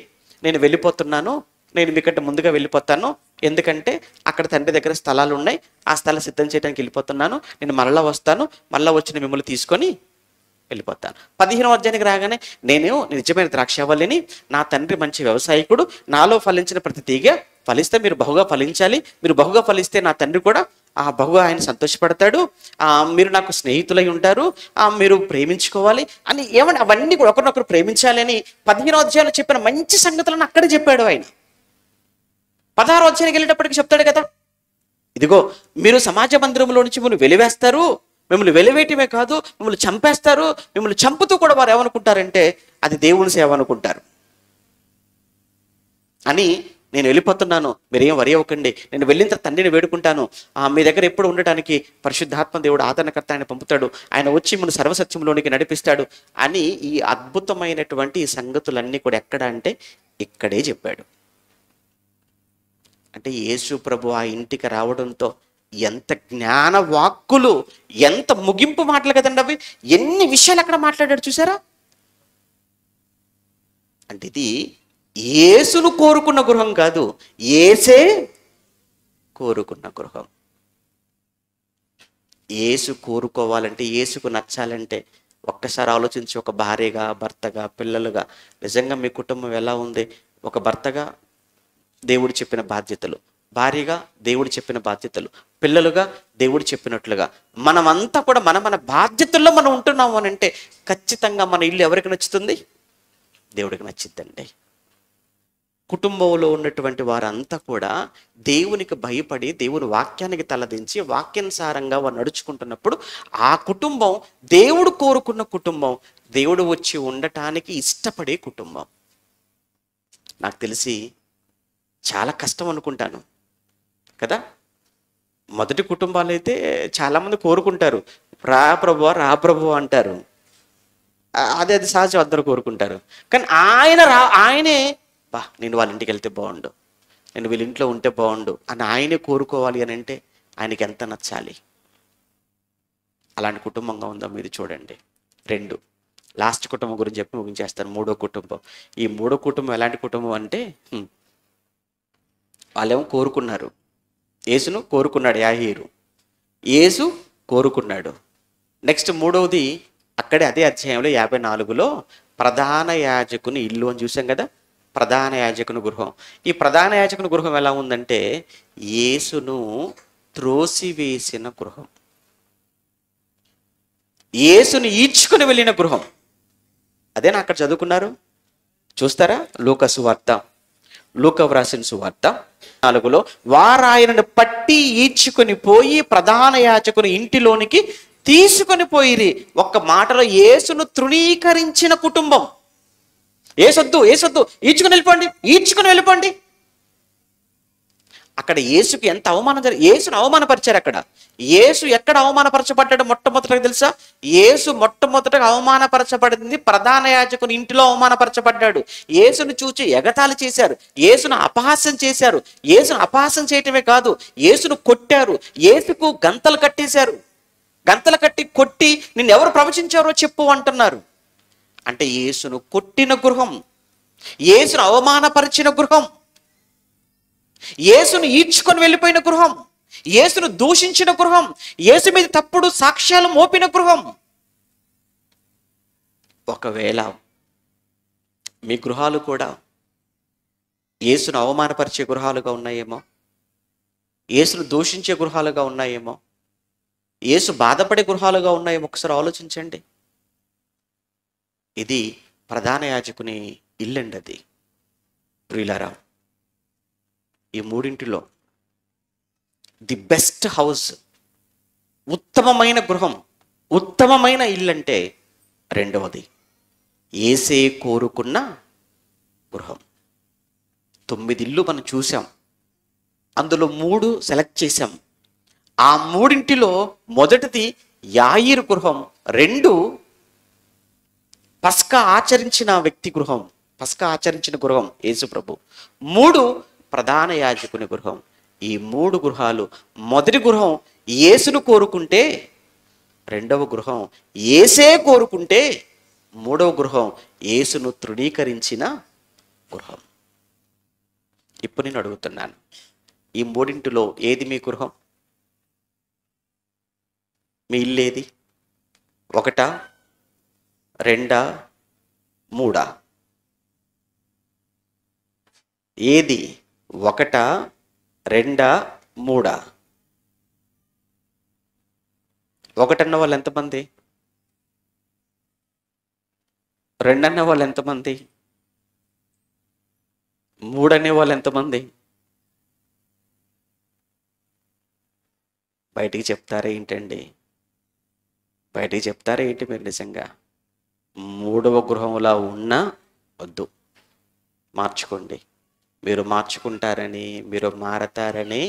నేను వెళ్ళిపోతున్నాను నేను మీకంటే ముందుగా వెళ్ళిపోతాను ఎందుకంటే అక్కడ తండ్రి దగ్గర స్థలాలు ఉన్నాయి ఆ స్థలం సిద్ధం చేయడానికి వెళ్ళిపోతున్నాను నేను మరలా వస్తాను మళ్ళీ వచ్చిన మిమ్మల్ని తీసుకొని వెళ్ళిపోతాను పదిహేను అధ్యాయానికి రాగానే నేను నిజమైన ద్రాక్షవల్లిని నా తండ్రి మంచి వ్యవసాయకుడు నాలో ఫలించిన ప్రతి తీగ ఫలిస్తే మీరు బహుగా ఫలించాలి మీరు బహుగా ఫలిస్తే నా తండ్రి కూడా ఆ బహుగా ఆయన సంతోషపడతాడు మీరు నాకు స్నేహితులై ఉంటారు మీరు ప్రేమించుకోవాలి అని ఏమన్నా అవన్నీ కూడా ఒకరినొకరు అని పదిహేను అధ్యాయులు చెప్పిన మంచి సంగతులను అక్కడే చెప్పాడు ఆయన పదహారు అధ్యాయానికి వెళ్ళేటప్పటికి చెప్తాడు కదా ఇదిగో మీరు సమాజ మందిరంలో నుంచి మిమ్మల్ని వెలివేస్తారు మిమ్మల్ని వెలివేయటమే కాదు మిమ్మల్ని చంపేస్తారు మిమ్మల్ని చంపుతూ కూడా వారు ఏమనుకుంటారంటే అది దేవుని సేవ అనుకుంటారు అని నేను వెళ్ళిపోతున్నాను మీరేం వరి అవ్వకండి నేను వెళ్ళిన తర్వాత తండ్రిని వేడుకుంటాను ఆ మీ దగ్గర ఎప్పుడు ఉండటానికి పరిశుద్ధాత్మ దేవుడు ఆదరణకర్త ఆయన పంపుతాడు ఆయన వచ్చి మన సర్వసత్యంలోనికి నడిపిస్తాడు అని ఈ అద్భుతమైనటువంటి సంగతులన్నీ కూడా ఎక్కడ అంటే ఇక్కడే చెప్పాడు అంటే యేసు ప్రభు ఆ ఇంటికి రావడంతో ఎంత జ్ఞాన వాక్కులు ఎంత ముగింపు మాటలు కదండి అవి ఎన్ని విషయాలు అక్కడ మాట్లాడాడు చూసారా అంటే ఇది ఏసును కోరుకున్న గృహం కాదు ఏసే కోరుకున్న గృహం ఏసు కోరుకోవాలంటే ఏసుకు నచ్చాలంటే ఒక్కసారి ఆలోచించి ఒక భార్యగా భర్తగా పిల్లలుగా నిజంగా మీ కుటుంబం ఎలా ఉంది ఒక భర్తగా దేవుడు చెప్పిన బాధ్యతలు భార్యగా దేవుడు చెప్పిన బాధ్యతలు పిల్లలుగా దేవుడు చెప్పినట్లుగా మనమంతా కూడా మన మన బాధ్యతల్లో మనం ఉంటున్నాము అని అంటే ఖచ్చితంగా మన ఇల్లు ఎవరికి నచ్చుతుంది దేవుడికి నచ్చిద్దండి కుటుంబంలో ఉన్నటువంటి వారంతా కూడా దేవునికి భయపడి దేవుని వాక్యానికి తలదించి వాక్యానుసారంగా వారు నడుచుకుంటున్నప్పుడు ఆ కుటుంబం దేవుడు కోరుకున్న కుటుంబం దేవుడు వచ్చి ఉండటానికి ఇష్టపడే కుటుంబం నాకు తెలిసి చాలా కష్టం అనుకుంటాను కదా మొదటి కుటుంబాలు అయితే చాలామంది కోరుకుంటారు రా ప్రభు రా ప్రభు అంటారు అది అది సహజం అందరూ కోరుకుంటారు కానీ ఆయన రా ఆయనే బా నేను వాళ్ళ ఇంటికి వెళ్తే బాగుండు నేను వీళ్ళ ఇంట్లో ఉంటే బాగుండు అని ఆయనే కోరుకోవాలి అని అంటే ఆయనకి ఎంత నచ్చాలి అలాంటి కుటుంబంగా ఉందో మీరు చూడండి రెండు లాస్ట్ కుటుంబం గురించి చెప్పి ముగించేస్తాను మూడో కుటుంబం ఈ మూడో కుటుంబం ఎలాంటి కుటుంబం అంటే వాళ్ళేమో కోరుకున్నారు యేసును కోరుకున్నాడు యాహీరు యేసు కోరుకున్నాడు నెక్స్ట్ మూడవది అక్కడే అదే అధ్యాయంలో యాభై నాలుగులో ప్రధాన యాజకుని ఇల్లు అని చూసాం కదా ప్రధాన యాజకుని గృహం ఈ ప్రధాన యాజకుని గృహం ఎలా ఉందంటే యేసును త్రోసివేసిన గృహం యేసును ఈడ్చుకుని వెళ్ళిన గృహం అదేనా అక్కడ చదువుకున్నారు చూస్తారా లోక సువార్త లోక వ్రాసిన సువార్త నాలుగులో వారు ఆయనను పట్టి ఈడ్చుకొని పోయి ప్రధాన యాచకుని ఇంటిలోనికి తీసుకొని పోయి ఒక్క మాటలో యేసును తృణీకరించిన కుటుంబం ఏసొద్దు ఏసొద్దు ఈడ్చుకుని వెళ్ళిపోండి ఈడ్చుకుని వెళ్ళిపోండి అక్కడ యేసుకి ఎంత అవమానం జరిగింది యేసును అవమానపరిచారు అక్కడ యేసు ఎక్కడ అవమానపరచబడ్డాడు మొట్టమొదటగా తెలుసా యేసు మొట్టమొదటగా అవమానపరచబడింది ప్రధాన యాజకుని ఇంటిలో అవమానపరచబడ్డాడు యేసును చూచి ఎగతాళి చేశారు యేసును అపహాస్యం చేశారు యేసును అపహాస్యం చేయటమే కాదు యేసును కొట్టారు యేసుకు గంతలు కట్టేశారు గంతలు కట్టి కొట్టి నిన్ను ఎవరు ప్రవచించారో చెప్పు అంటున్నారు అంటే యేసును కొట్టిన గృహం యేసును అవమానపరిచిన గృహం యేసును ఈడ్చుకొని వెళ్ళిపోయిన గృహం యేసును దూషించిన గృహం యేసు మీద తప్పుడు సాక్ష్యాలు మోపిన గృహం ఒకవేళ మీ గృహాలు కూడా యేసును అవమానపరిచే గృహాలుగా ఉన్నాయేమో యేసును దూషించే గృహాలుగా ఉన్నాయేమో యేసు బాధపడే గృహాలుగా ఉన్నాయేమో ఒకసారి ఆలోచించండి ఇది ప్రధాన యాజకుని ఇల్లండి అది ప్రియులారావు ఈ మూడింటిలో ది బెస్ట్ హౌస్ ఉత్తమమైన గృహం ఉత్తమమైన ఇల్లంటే రెండవది ఏసే కోరుకున్న గృహం తొమ్మిది ఇల్లు మనం చూసాం అందులో మూడు సెలెక్ట్ చేశాం ఆ మూడింటిలో మొదటిది యాయిర్ గృహం రెండు పస్కా ఆచరించిన వ్యక్తి గృహం పస్కా ఆచరించిన గృహం యేసుప్రభు మూడు ప్రధాన యాజకుని గృహం ఈ మూడు గృహాలు మొదటి గృహం ఏసును కోరుకుంటే రెండవ గృహం ఏసే కోరుకుంటే మూడవ గృహం ఏసును తృణీకరించిన గృహం ఇప్పుడు నేను అడుగుతున్నాను ఈ మూడింటిలో ఏది మీ గృహం మీ ఇల్లేది ఒకటా రెండా మూడా ఏది ఒకట రెండా మూడా ఒకటన్న వాళ్ళు ఎంతమంది రెండన్న వాళ్ళు ఎంతమంది మూడనే వాళ్ళు ఎంతమంది బయటికి చెప్తారా ఏంటండి బయటికి చెప్తారా ఏంటి మీరు నిజంగా మూడవ గృహంలా ఉన్నా వద్దు మార్చుకోండి మీరు మార్చుకుంటారని మీరు మారతారని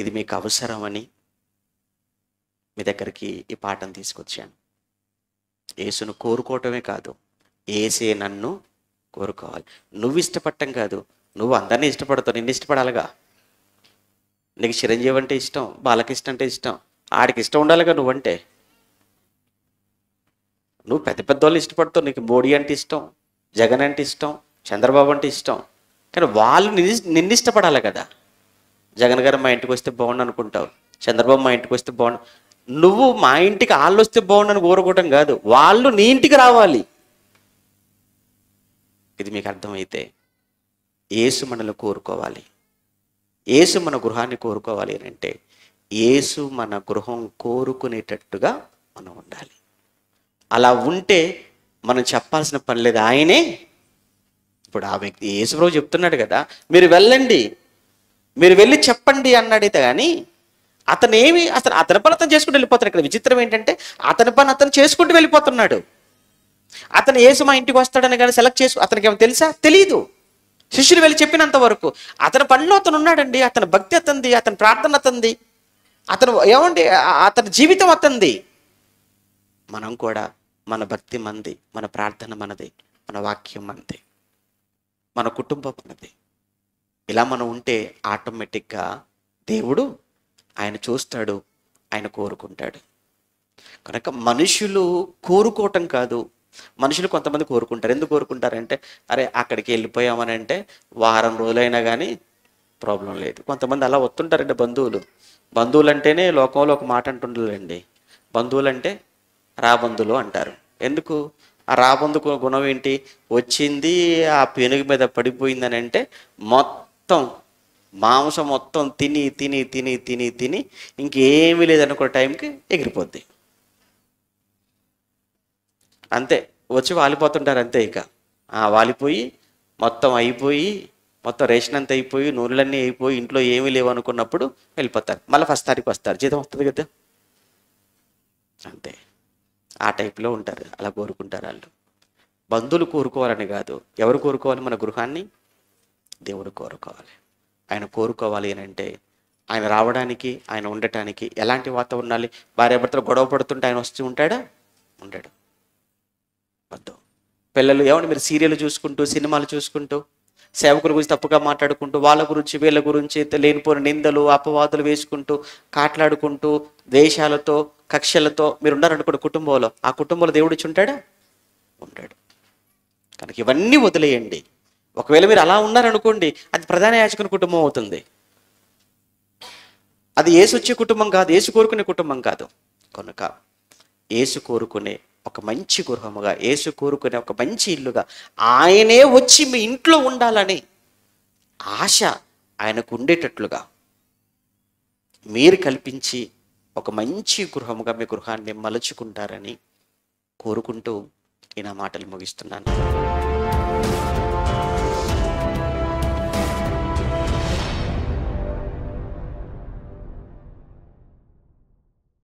ఇది మీకు అవసరమని మీ దగ్గరికి ఈ పాఠం తీసుకొచ్చాను ఏసును కోరుకోవటమే కాదు ఏసే నన్ను కోరుకోవాలి నువ్వు ఇష్టపడటం కాదు నువ్వు అందరినీ ఇష్టపడతావు నిన్ను ఇష్టపడాలిగా నీకు చిరంజీవి అంటే ఇష్టం బాలకృష్ణ అంటే ఇష్టం ఆడికి ఇష్టం ఉండాలిగా నువ్వంటే నువ్వు పెద్ద పెద్ద వాళ్ళు ఇష్టపడతావు నీకు మోడీ అంటే ఇష్టం జగన్ అంటే ఇష్టం చంద్రబాబు అంటే ఇష్టం కానీ వాళ్ళు నిన్ను ఇష్టపడాలి కదా జగన్ గారు మా ఇంటికి వస్తే బాగుండు అనుకుంటావు చంద్రబాబు మా ఇంటికి వస్తే బాగుండు నువ్వు మా ఇంటికి వాళ్ళు వస్తే బాగుండు అని కోరుకోవటం కాదు వాళ్ళు నీ ఇంటికి రావాలి ఇది మీకు అర్థమైతే ఏసు మనల్ని కోరుకోవాలి ఏసు మన గృహాన్ని కోరుకోవాలి అని అంటే ఏసు మన గృహం కోరుకునేటట్టుగా మనం ఉండాలి అలా ఉంటే మనం చెప్పాల్సిన పని లేదు ఆయనే ఇప్పుడు ఆ వ్యక్తి యేసుప్రభు చెప్తున్నాడు కదా మీరు వెళ్ళండి మీరు వెళ్ళి చెప్పండి అన్నాడైతే కానీ అతను ఏమి అతను అతని పని అతను చేసుకుంటూ వెళ్ళిపోతున్నాడు ఇక్కడ విచిత్రం ఏంటంటే అతని పని అతను చేసుకుంటూ వెళ్ళిపోతున్నాడు అతను ఏసు మా ఇంటికి వస్తాడని కానీ సెలెక్ట్ చేసు అతనికి ఏమో తెలుసా తెలియదు శిష్యులు వెళ్ళి చెప్పినంత వరకు అతని పనిలో అతను ఉన్నాడండి అతని భక్తి అతంది అతని ప్రార్థన అతంది అతను ఏమండి అతని జీవితం అతంది మనం కూడా మన భక్తి మంది మన ప్రార్థన మనది మన వాక్యం మనది మన కుటుంబం మనది ఇలా మనం ఉంటే ఆటోమేటిక్గా దేవుడు ఆయన చూస్తాడు ఆయన కోరుకుంటాడు కనుక మనుషులు కోరుకోవటం కాదు మనుషులు కొంతమంది కోరుకుంటారు ఎందుకు కోరుకుంటారంటే అరే అక్కడికి వెళ్ళిపోయామని అంటే వారం రోజులైనా కానీ ప్రాబ్లం లేదు కొంతమంది అలా వస్తుంటారండి బంధువులు బంధువులు అంటేనే లోకంలో ఒక మాట అంటుండలేండి బంధువులు అంటే రాబందులు అంటారు ఎందుకు ఆ రాబందుకు గుణం ఏంటి వచ్చింది ఆ పెనుగు మీద పడిపోయిందని అంటే మొత్తం మాంసం మొత్తం తిని తిని తిని తిని తిని ఇంకేమీ లేదనుకో టైంకి ఎగిరిపోద్ది అంతే వచ్చి వాలిపోతుంటారు అంతే ఇక ఆ వాలిపోయి మొత్తం అయిపోయి మొత్తం రేషన్ అంతా అయిపోయి నూనెలన్నీ అయిపోయి ఇంట్లో ఏమీ లేవు అనుకున్నప్పుడు వెళ్ళిపోతారు మళ్ళీ ఫస్ట్ తారీఖు వస్తారు జీతం వస్తుంది కదా అంతే ఆ టైప్లో ఉంటారు అలా కోరుకుంటారు వాళ్ళు బంధువులు కోరుకోవాలని కాదు ఎవరు కోరుకోవాలి మన గృహాన్ని దేవుడు కోరుకోవాలి ఆయన కోరుకోవాలి అని అంటే ఆయన రావడానికి ఆయన ఉండటానికి ఎలాంటి వాతావరణం ఉండాలి భార్యాభర్తలు గొడవ పడుతుంటే ఆయన వస్తూ ఉంటాడా ఉండడు వద్దు పిల్లలు ఏమంటే మీరు సీరియల్ చూసుకుంటూ సినిమాలు చూసుకుంటూ సేవకుల గురించి తప్పుగా మాట్లాడుకుంటూ వాళ్ళ గురించి వీళ్ళ గురించి లేనిపోయిన నిందలు అపవాదులు వేసుకుంటూ కాట్లాడుకుంటూ ద్వేషాలతో కక్షలతో మీరు ఉన్నారనుకోండి కుటుంబంలో ఆ కుటుంబంలో దేవుడు ఉంటాడా ఉంటాడు కనుక ఇవన్నీ వదిలేయండి ఒకవేళ మీరు అలా ఉన్నారనుకోండి అది ప్రధాన యాచకుని కుటుంబం అవుతుంది అది ఏసు వచ్చే కుటుంబం కాదు ఏసు కోరుకునే కుటుంబం కాదు కనుక ఏసు కోరుకునే ఒక మంచి గృహముగా ఏసు కోరుకునే ఒక మంచి ఇల్లుగా ఆయనే వచ్చి మీ ఇంట్లో ఉండాలని ఆశ ఆయనకు ఉండేటట్లుగా మీరు కల్పించి ఒక మంచి గృహముగా మీ గృహాన్ని మలుచుకుంటారని కోరుకుంటూ నేను మాటలు ముగిస్తున్నాను